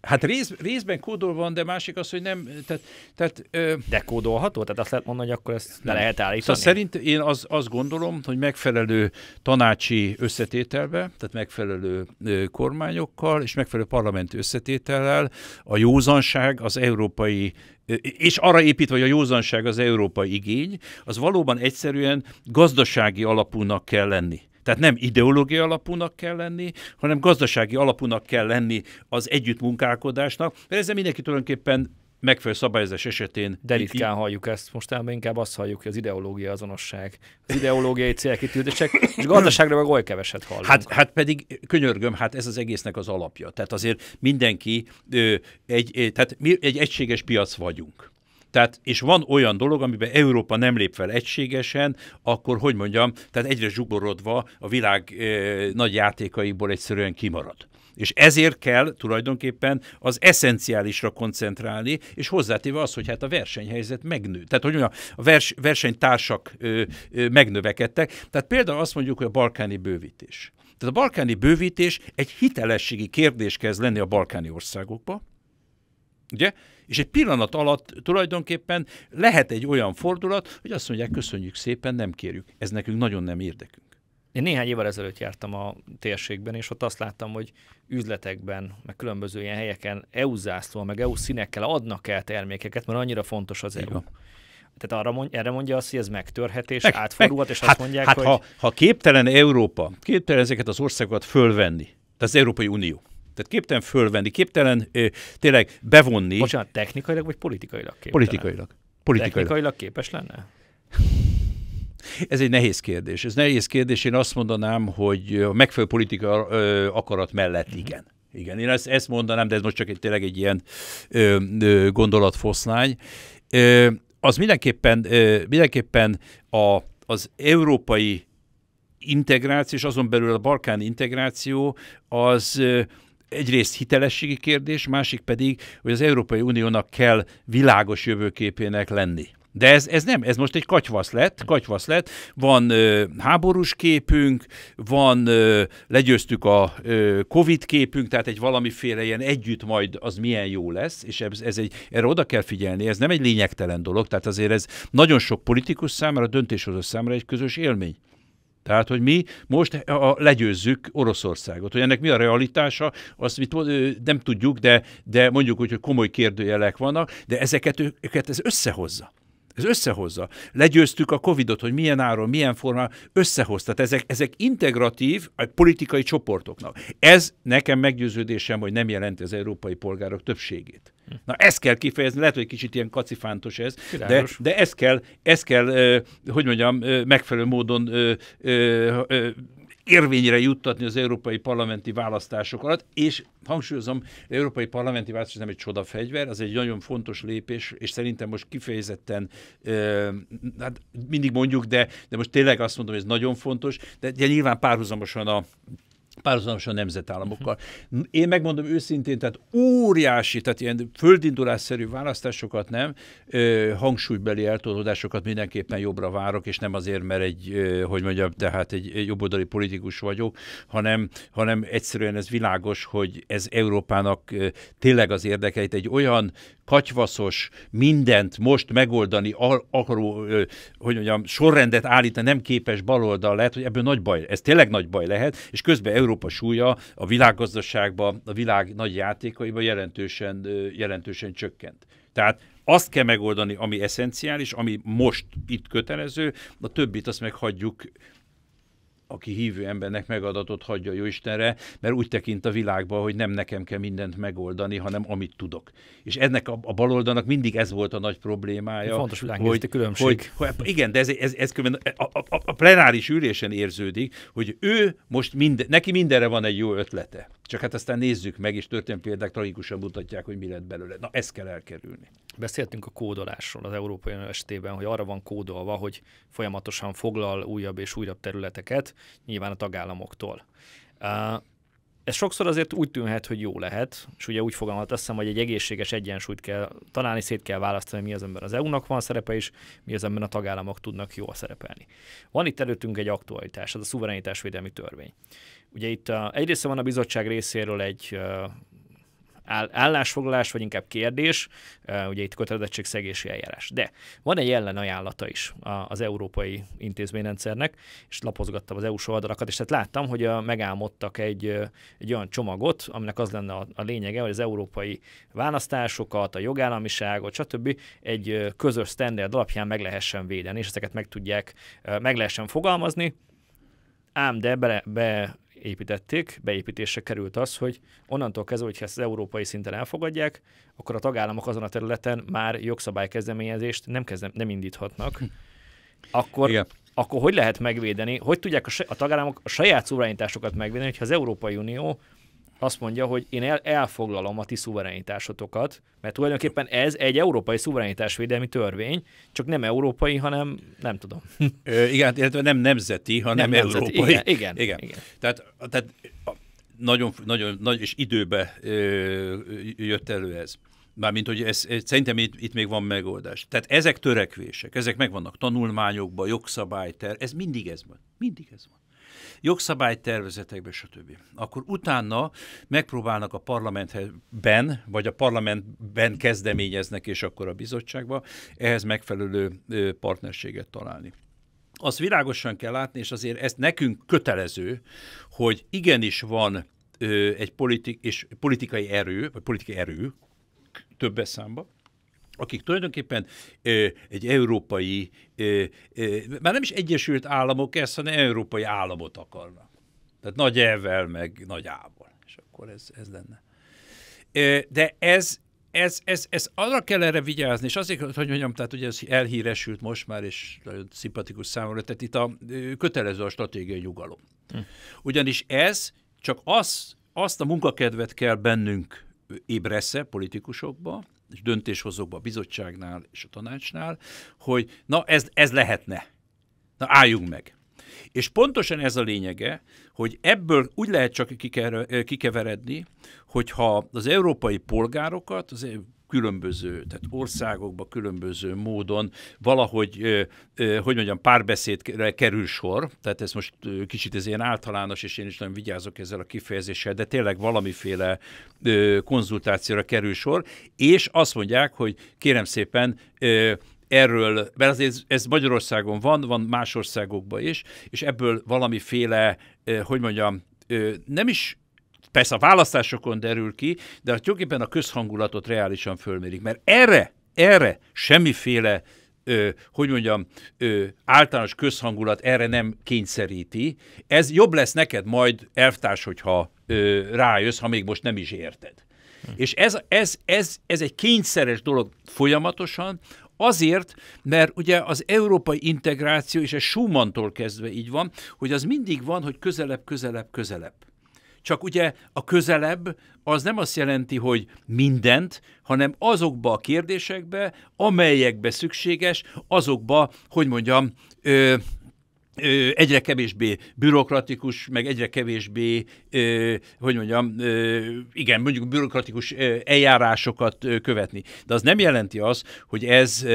Hát rész, részben kódol van, de másik az, hogy nem. Tehát, tehát, ö, de kódolható? Tehát azt lehet mondani, hogy akkor ezt nem. le lehet állítani? Szóval szerint én az, azt gondolom, hogy megfelelő tanácsi összetételbe, tehát megfelelő ö, kormányokkal és megfelelő parlament összetétellel a józanság az európai és arra építve, hogy a józanság az európai igény, az valóban egyszerűen gazdasági alapúnak kell lenni. Tehát nem ideológia alapúnak kell lenni, hanem gazdasági alapúnak kell lenni az együttmunkálkodásnak, mert ezzel mindenki tulajdonképpen megfelelő szabályozás esetén. De ritkán í- halljuk ezt, Most inkább azt halljuk, hogy az ideológia azonosság, az ideológiai célkitűzések, és gazdaságra meg oly keveset hallunk. Hát, hát pedig, könyörgöm, hát ez az egésznek az alapja. Tehát azért mindenki, ö, egy, tehát mi egy egységes piac vagyunk. Tehát, és van olyan dolog, amiben Európa nem lép fel egységesen, akkor hogy mondjam, tehát egyre zsugorodva a világ ö, nagy játékaiból egyszerűen kimarad. És ezért kell tulajdonképpen az eszenciálisra koncentrálni, és hozzátéve az, hogy hát a versenyhelyzet megnő. Tehát, hogy mondjam, a vers, versenytársak ö, ö, megnövekedtek. Tehát például azt mondjuk, hogy a balkáni bővítés. Tehát a balkáni bővítés egy hitelességi kérdés kezd lenni a balkáni országokba. Ugye? És egy pillanat alatt tulajdonképpen lehet egy olyan fordulat, hogy azt mondják, köszönjük szépen, nem kérjük. Ez nekünk nagyon nem érdekünk. Én néhány évvel ezelőtt jártam a térségben, és ott azt láttam, hogy üzletekben, meg különböző ilyen helyeken EU meg EU színekkel adnak el termékeket, mert annyira fontos az EU. Igen. Tehát arra mond, erre mondja azt, hogy ez megtörhetés, meg, átfordulhat, meg, és hát, azt mondják, hát, hogy... Ha, ha képtelen Európa, képtelen ezeket az országokat fölvenni, tehát az Európai Unió, tehát képtelen fölvenni, képtelen ö, tényleg bevonni. Bocsánat, technikailag vagy politikailag képtelen? Politikailag. politikailag. Technikailag képes lenne? Ez egy nehéz kérdés. Ez nehéz kérdés. Én azt mondanám, hogy a megfelelő politika ö, akarat mellett mm-hmm. igen. Igen, én ezt, ezt mondanám, de ez most csak egy, tényleg egy ilyen ö, ö, gondolatfoszlány. Ö, az mindenképpen, ö, mindenképpen a, az európai integráció, és azon belül a balkáni integráció, az egyrészt hitelességi kérdés, másik pedig, hogy az Európai Uniónak kell világos jövőképének lenni. De ez, ez nem, ez most egy katyvasz lett, katyvasz lett. Van ö, háborús képünk, van ö, legyőztük a ö, Covid képünk, tehát egy valamiféle ilyen együtt majd az milyen jó lesz, és ez, ez egy, erre oda kell figyelni, ez nem egy lényegtelen dolog, tehát azért ez nagyon sok politikus számára, döntéshozó számára egy közös élmény. Tehát, hogy mi most a, legyőzzük Oroszországot. Hogy ennek mi a realitása, azt mit, nem tudjuk, de, de mondjuk, hogy komoly kérdőjelek vannak, de ezeket őket ez összehozza. Ez összehozza. Legyőztük a Covidot, hogy milyen áron, milyen formán összehozta. Tehát ezek, ezek integratív a politikai csoportoknak. Ez nekem meggyőződésem, hogy nem jelenti az európai polgárok többségét. Na ezt kell kifejezni, lehet, hogy kicsit ilyen kacifántos ez, Királyos. de, de ezt kell, ez kell, hogy mondjam, megfelelő módon érvényre juttatni az európai parlamenti választások alatt, és hangsúlyozom, az európai parlamenti választás nem egy csodafegyver, az egy nagyon fontos lépés, és szerintem most kifejezetten, hát mindig mondjuk, de, de most tényleg azt mondom, hogy ez nagyon fontos, de ugye nyilván párhuzamosan a párhuzamosan nemzetállamokkal. Én megmondom őszintén, tehát óriási, tehát ilyen földindulásszerű választásokat nem, ö, hangsúlybeli eltolódásokat mindenképpen jobbra várok, és nem azért, mert egy, ö, hogy mondjam, tehát egy jobboldali politikus vagyok, hanem, hanem egyszerűen ez világos, hogy ez Európának ö, tényleg az érdekeit egy olyan katyvaszos, mindent most megoldani akaró, hogy mondjam, sorrendet állítani nem képes baloldal lehet, hogy ebből nagy baj, ez tényleg nagy baj lehet, és közben Európa súlya a világgazdaságban, a világ nagy játékaiban jelentősen, jelentősen csökkent. Tehát azt kell megoldani, ami eszenciális, ami most itt kötelező, a többit azt meghagyjuk aki hívő embernek megadatot hagyja Jóistenre, mert úgy tekint a világba, hogy nem nekem kell mindent megoldani, hanem amit tudok. És ennek a, a baloldalnak mindig ez volt a nagy problémája. Fontos hogy, különbség. Hogy, hogy, hát igen, de ez, ez, ez a, a, a plenáris ülésen érződik, hogy ő most mind, neki mindenre van egy jó ötlete. Csak hát aztán nézzük meg, és történt példák tragikusan mutatják, hogy mi lett belőle. Na, ezt kell elkerülni. Beszéltünk a kódolásról az Európai Unió esetében, hogy arra van kódolva, hogy folyamatosan foglal újabb és újabb területeket, nyilván a tagállamoktól. Uh, ez sokszor azért úgy tűnhet, hogy jó lehet, és ugye úgy fogalmazta, azt hiszem, hogy egy egészséges egyensúlyt kell találni, szét kell választani, mi az ember az EU-nak van szerepe, és mi az ember a tagállamok tudnak jól szerepelni. Van itt előttünk egy aktualitás, ez a szuverenitásvédelmi törvény. Ugye itt a, egyrészt van a bizottság részéről egy állásfoglalás, vagy inkább kérdés, ugye itt kötelezettségszegési eljárás. De van egy ellenajánlata is az európai intézményrendszernek, és lapozgattam az EU-s oldalakat, és tehát láttam, hogy megálmodtak egy, egy olyan csomagot, aminek az lenne a, a lényege, hogy az európai választásokat, a jogállamiságot, stb. egy közös standard alapján meg lehessen védeni, és ezeket meg tudják, meg lehessen fogalmazni, ám de be, be építették, beépítésre került az, hogy onnantól kezdve, hogyha ezt az európai szinten elfogadják, akkor a tagállamok azon a területen már jogszabálykezdeményezést nem, kezdem, nem indíthatnak. Hm. Akkor, Igen. akkor hogy lehet megvédeni, hogy tudják a, a tagállamok a saját szuverenitásokat megvédeni, hogyha az Európai Unió azt mondja, hogy én el, elfoglalom a ti szuverenitásotokat, mert tulajdonképpen ez egy európai szuverenitásvédelmi törvény, csak nem európai, hanem nem tudom. Ö, igen, hát illetve nem nemzeti, hanem nem nemzeti. európai. Igen, igen, igen. igen. Tehát, tehát nagyon, nagyon, nagy és időbe ö, jött elő ez. Mármint, hogy ez, ez, szerintem itt, itt még van megoldás. Tehát ezek törekvések, ezek megvannak tanulmányokban, jogszabályter, ez mindig ez van. Mindig ez van jogszabálytervezetekbe, stb. Akkor utána megpróbálnak a parlamentben, vagy a parlamentben kezdeményeznek, és akkor a bizottságba ehhez megfelelő partnerséget találni azt világosan kell látni, és azért ezt nekünk kötelező, hogy igenis van egy politi- és politikai erő, vagy politikai erő többes számba, akik tulajdonképpen ö, egy európai, ö, ö, már nem is Egyesült Államok ezt, hanem európai államot akarnak. Tehát nagy elvel, meg nagy ával. És akkor ez, ez lenne. Ö, de ez, ez, ez, ez arra kell erre vigyázni, és azért, hogy mondjam, tehát ugye ez elhíresült most már, és nagyon szimpatikus számomra, tehát itt a kötelező a stratégiai nyugalom. Hm. Ugyanis ez csak az, azt a munkakedvet kell bennünk ébresze politikusokba, döntéshozókba, a bizottságnál és a tanácsnál, hogy na ez, ez lehetne. Na álljunk meg. És pontosan ez a lényege, hogy ebből úgy lehet csak kikeveredni, hogyha az európai polgárokat, az különböző, tehát országokba különböző módon valahogy, hogy mondjam, párbeszédre kerül sor, tehát ez most kicsit ez ilyen általános, és én is nagyon vigyázok ezzel a kifejezéssel, de tényleg valamiféle konzultációra kerül sor, és azt mondják, hogy kérem szépen, erről, mert azért ez Magyarországon van, van más országokban is, és ebből valamiféle, hogy mondjam, nem is Persze a választásokon derül ki, de a hát tulajdonképpen a közhangulatot reálisan fölmérik, mert erre, erre semmiféle Ö, hogy mondjam, ö, általános közhangulat erre nem kényszeríti. Ez jobb lesz neked majd, elvtárs, hogyha ö, rájössz, ha még most nem is érted. Hm. És ez, ez, ez, ez egy kényszeres dolog folyamatosan, Azért, mert ugye az európai integráció, és ez Schumann-tól kezdve így van, hogy az mindig van, hogy közelebb, közelebb, közelebb. Csak ugye a közelebb az nem azt jelenti, hogy mindent, hanem azokba a kérdésekbe, amelyekbe szükséges, azokba, hogy mondjam, ö, Ö, egyre kevésbé bürokratikus, meg egyre kevésbé, ö, hogy mondjam, ö, igen, mondjuk bürokratikus eljárásokat követni. De az nem jelenti az, hogy ez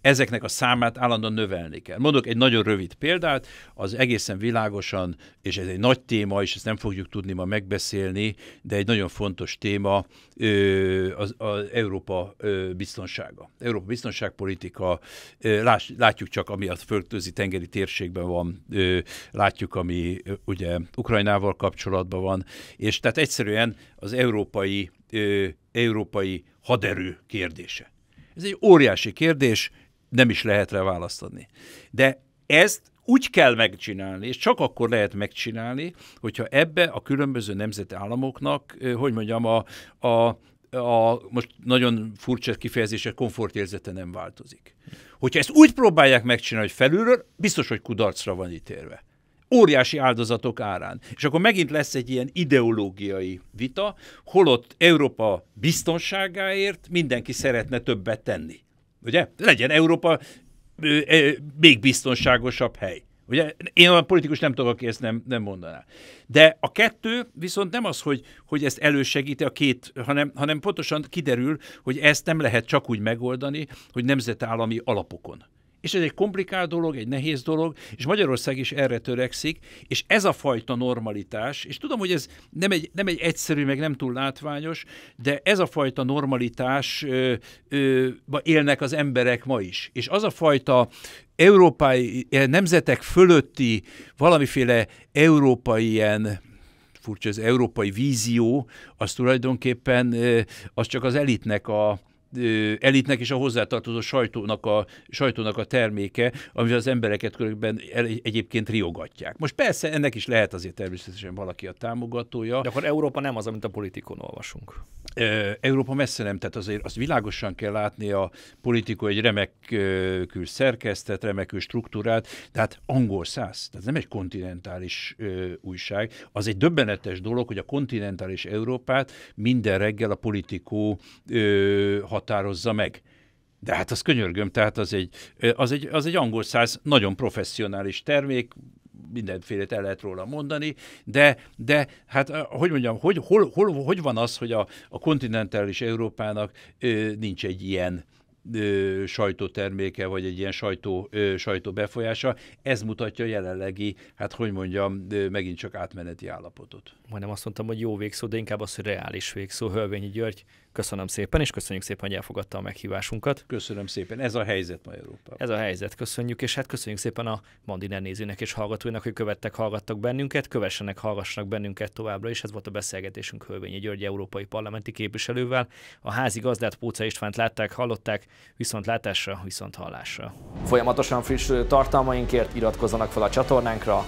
ezeknek a számát állandóan növelni kell. Mondok egy nagyon rövid példát, az egészen világosan, és ez egy nagy téma, és ezt nem fogjuk tudni ma megbeszélni, de egy nagyon fontos téma az, az Európa biztonsága. Európa biztonságpolitika, látjuk csak, ami a földközi tengeri tér térségben van, látjuk, ami ugye Ukrajnával kapcsolatban van, és tehát egyszerűen az európai, európai haderő kérdése. Ez egy óriási kérdés, nem is lehet rá választ adni. De ezt úgy kell megcsinálni, és csak akkor lehet megcsinálni, hogyha ebbe a különböző nemzetállamoknak, hogy mondjam, a, a, a most nagyon furcsa kifejezése komfortérzete nem változik. Hogyha ezt úgy próbálják megcsinálni, hogy felülről, biztos, hogy kudarcra van ítélve. Óriási áldozatok árán. És akkor megint lesz egy ilyen ideológiai vita, holott Európa biztonságáért mindenki szeretne többet tenni. Ugye? Legyen Európa ö, ö, még biztonságosabb hely. Ugye én a politikus nem tudok, aki ezt nem, nem mondaná. De a kettő viszont nem az, hogy, hogy ezt elősegíti a két, hanem, hanem pontosan kiderül, hogy ezt nem lehet csak úgy megoldani, hogy nemzetállami alapokon. És ez egy komplikált dolog, egy nehéz dolog, és Magyarország is erre törekszik, és ez a fajta normalitás, és tudom, hogy ez nem egy, nem egy egyszerű, meg nem túl látványos, de ez a fajta normalitás ö, ö, élnek az emberek ma is. És az a fajta európai, eh, nemzetek fölötti valamiféle európai ilyen furcsa, az európai vízió, az tulajdonképpen az csak az elitnek a, elitnek és a hozzátartozó sajtónak a, sajtónak a terméke, amivel az embereket körülbelül egyébként riogatják. Most persze ennek is lehet azért természetesen valaki a támogatója. De akkor Európa nem az, amit a politikon olvasunk. Európa messze nem, tehát azért azt világosan kell látni a politikó egy remekül szerkesztett, remekül struktúrát, tehát angol száz, tehát nem egy kontinentális újság. Az egy döbbenetes dolog, hogy a kontinentális Európát minden reggel a politikó határozza meg. De hát az könyörgöm, tehát az egy, az egy, az egy angol száz nagyon professzionális termék, Mindenféle el lehet róla mondani, de, de hát hogy mondjam, hogy, hol, hol, hogy van az, hogy a, a kontinentális Európának ö, nincs egy ilyen ö, sajtóterméke, vagy egy ilyen sajtó, ö, sajtó befolyása. Ez mutatja a jelenlegi, hát hogy mondjam, ö, megint csak átmeneti állapotot. Majdnem azt mondtam, hogy jó végszó, de inkább az, hogy reális végszó. Hölvényi György, Köszönöm szépen, és köszönjük szépen, hogy elfogadta a meghívásunkat. Köszönöm szépen, ez a helyzet ma Európában. Ez a helyzet, köszönjük, és hát köszönjük szépen a Mandiner nézőnek és hallgatóinak, hogy követtek, hallgattak bennünket, kövessenek, hallgassanak bennünket továbbra is. Ez volt a beszélgetésünk Hölvényi György európai parlamenti képviselővel. A házi gazdát Póca Istvánt látták, hallották, viszont látásra, viszont hallásra. Folyamatosan friss tartalmainkért iratkozzanak fel a csatornánkra,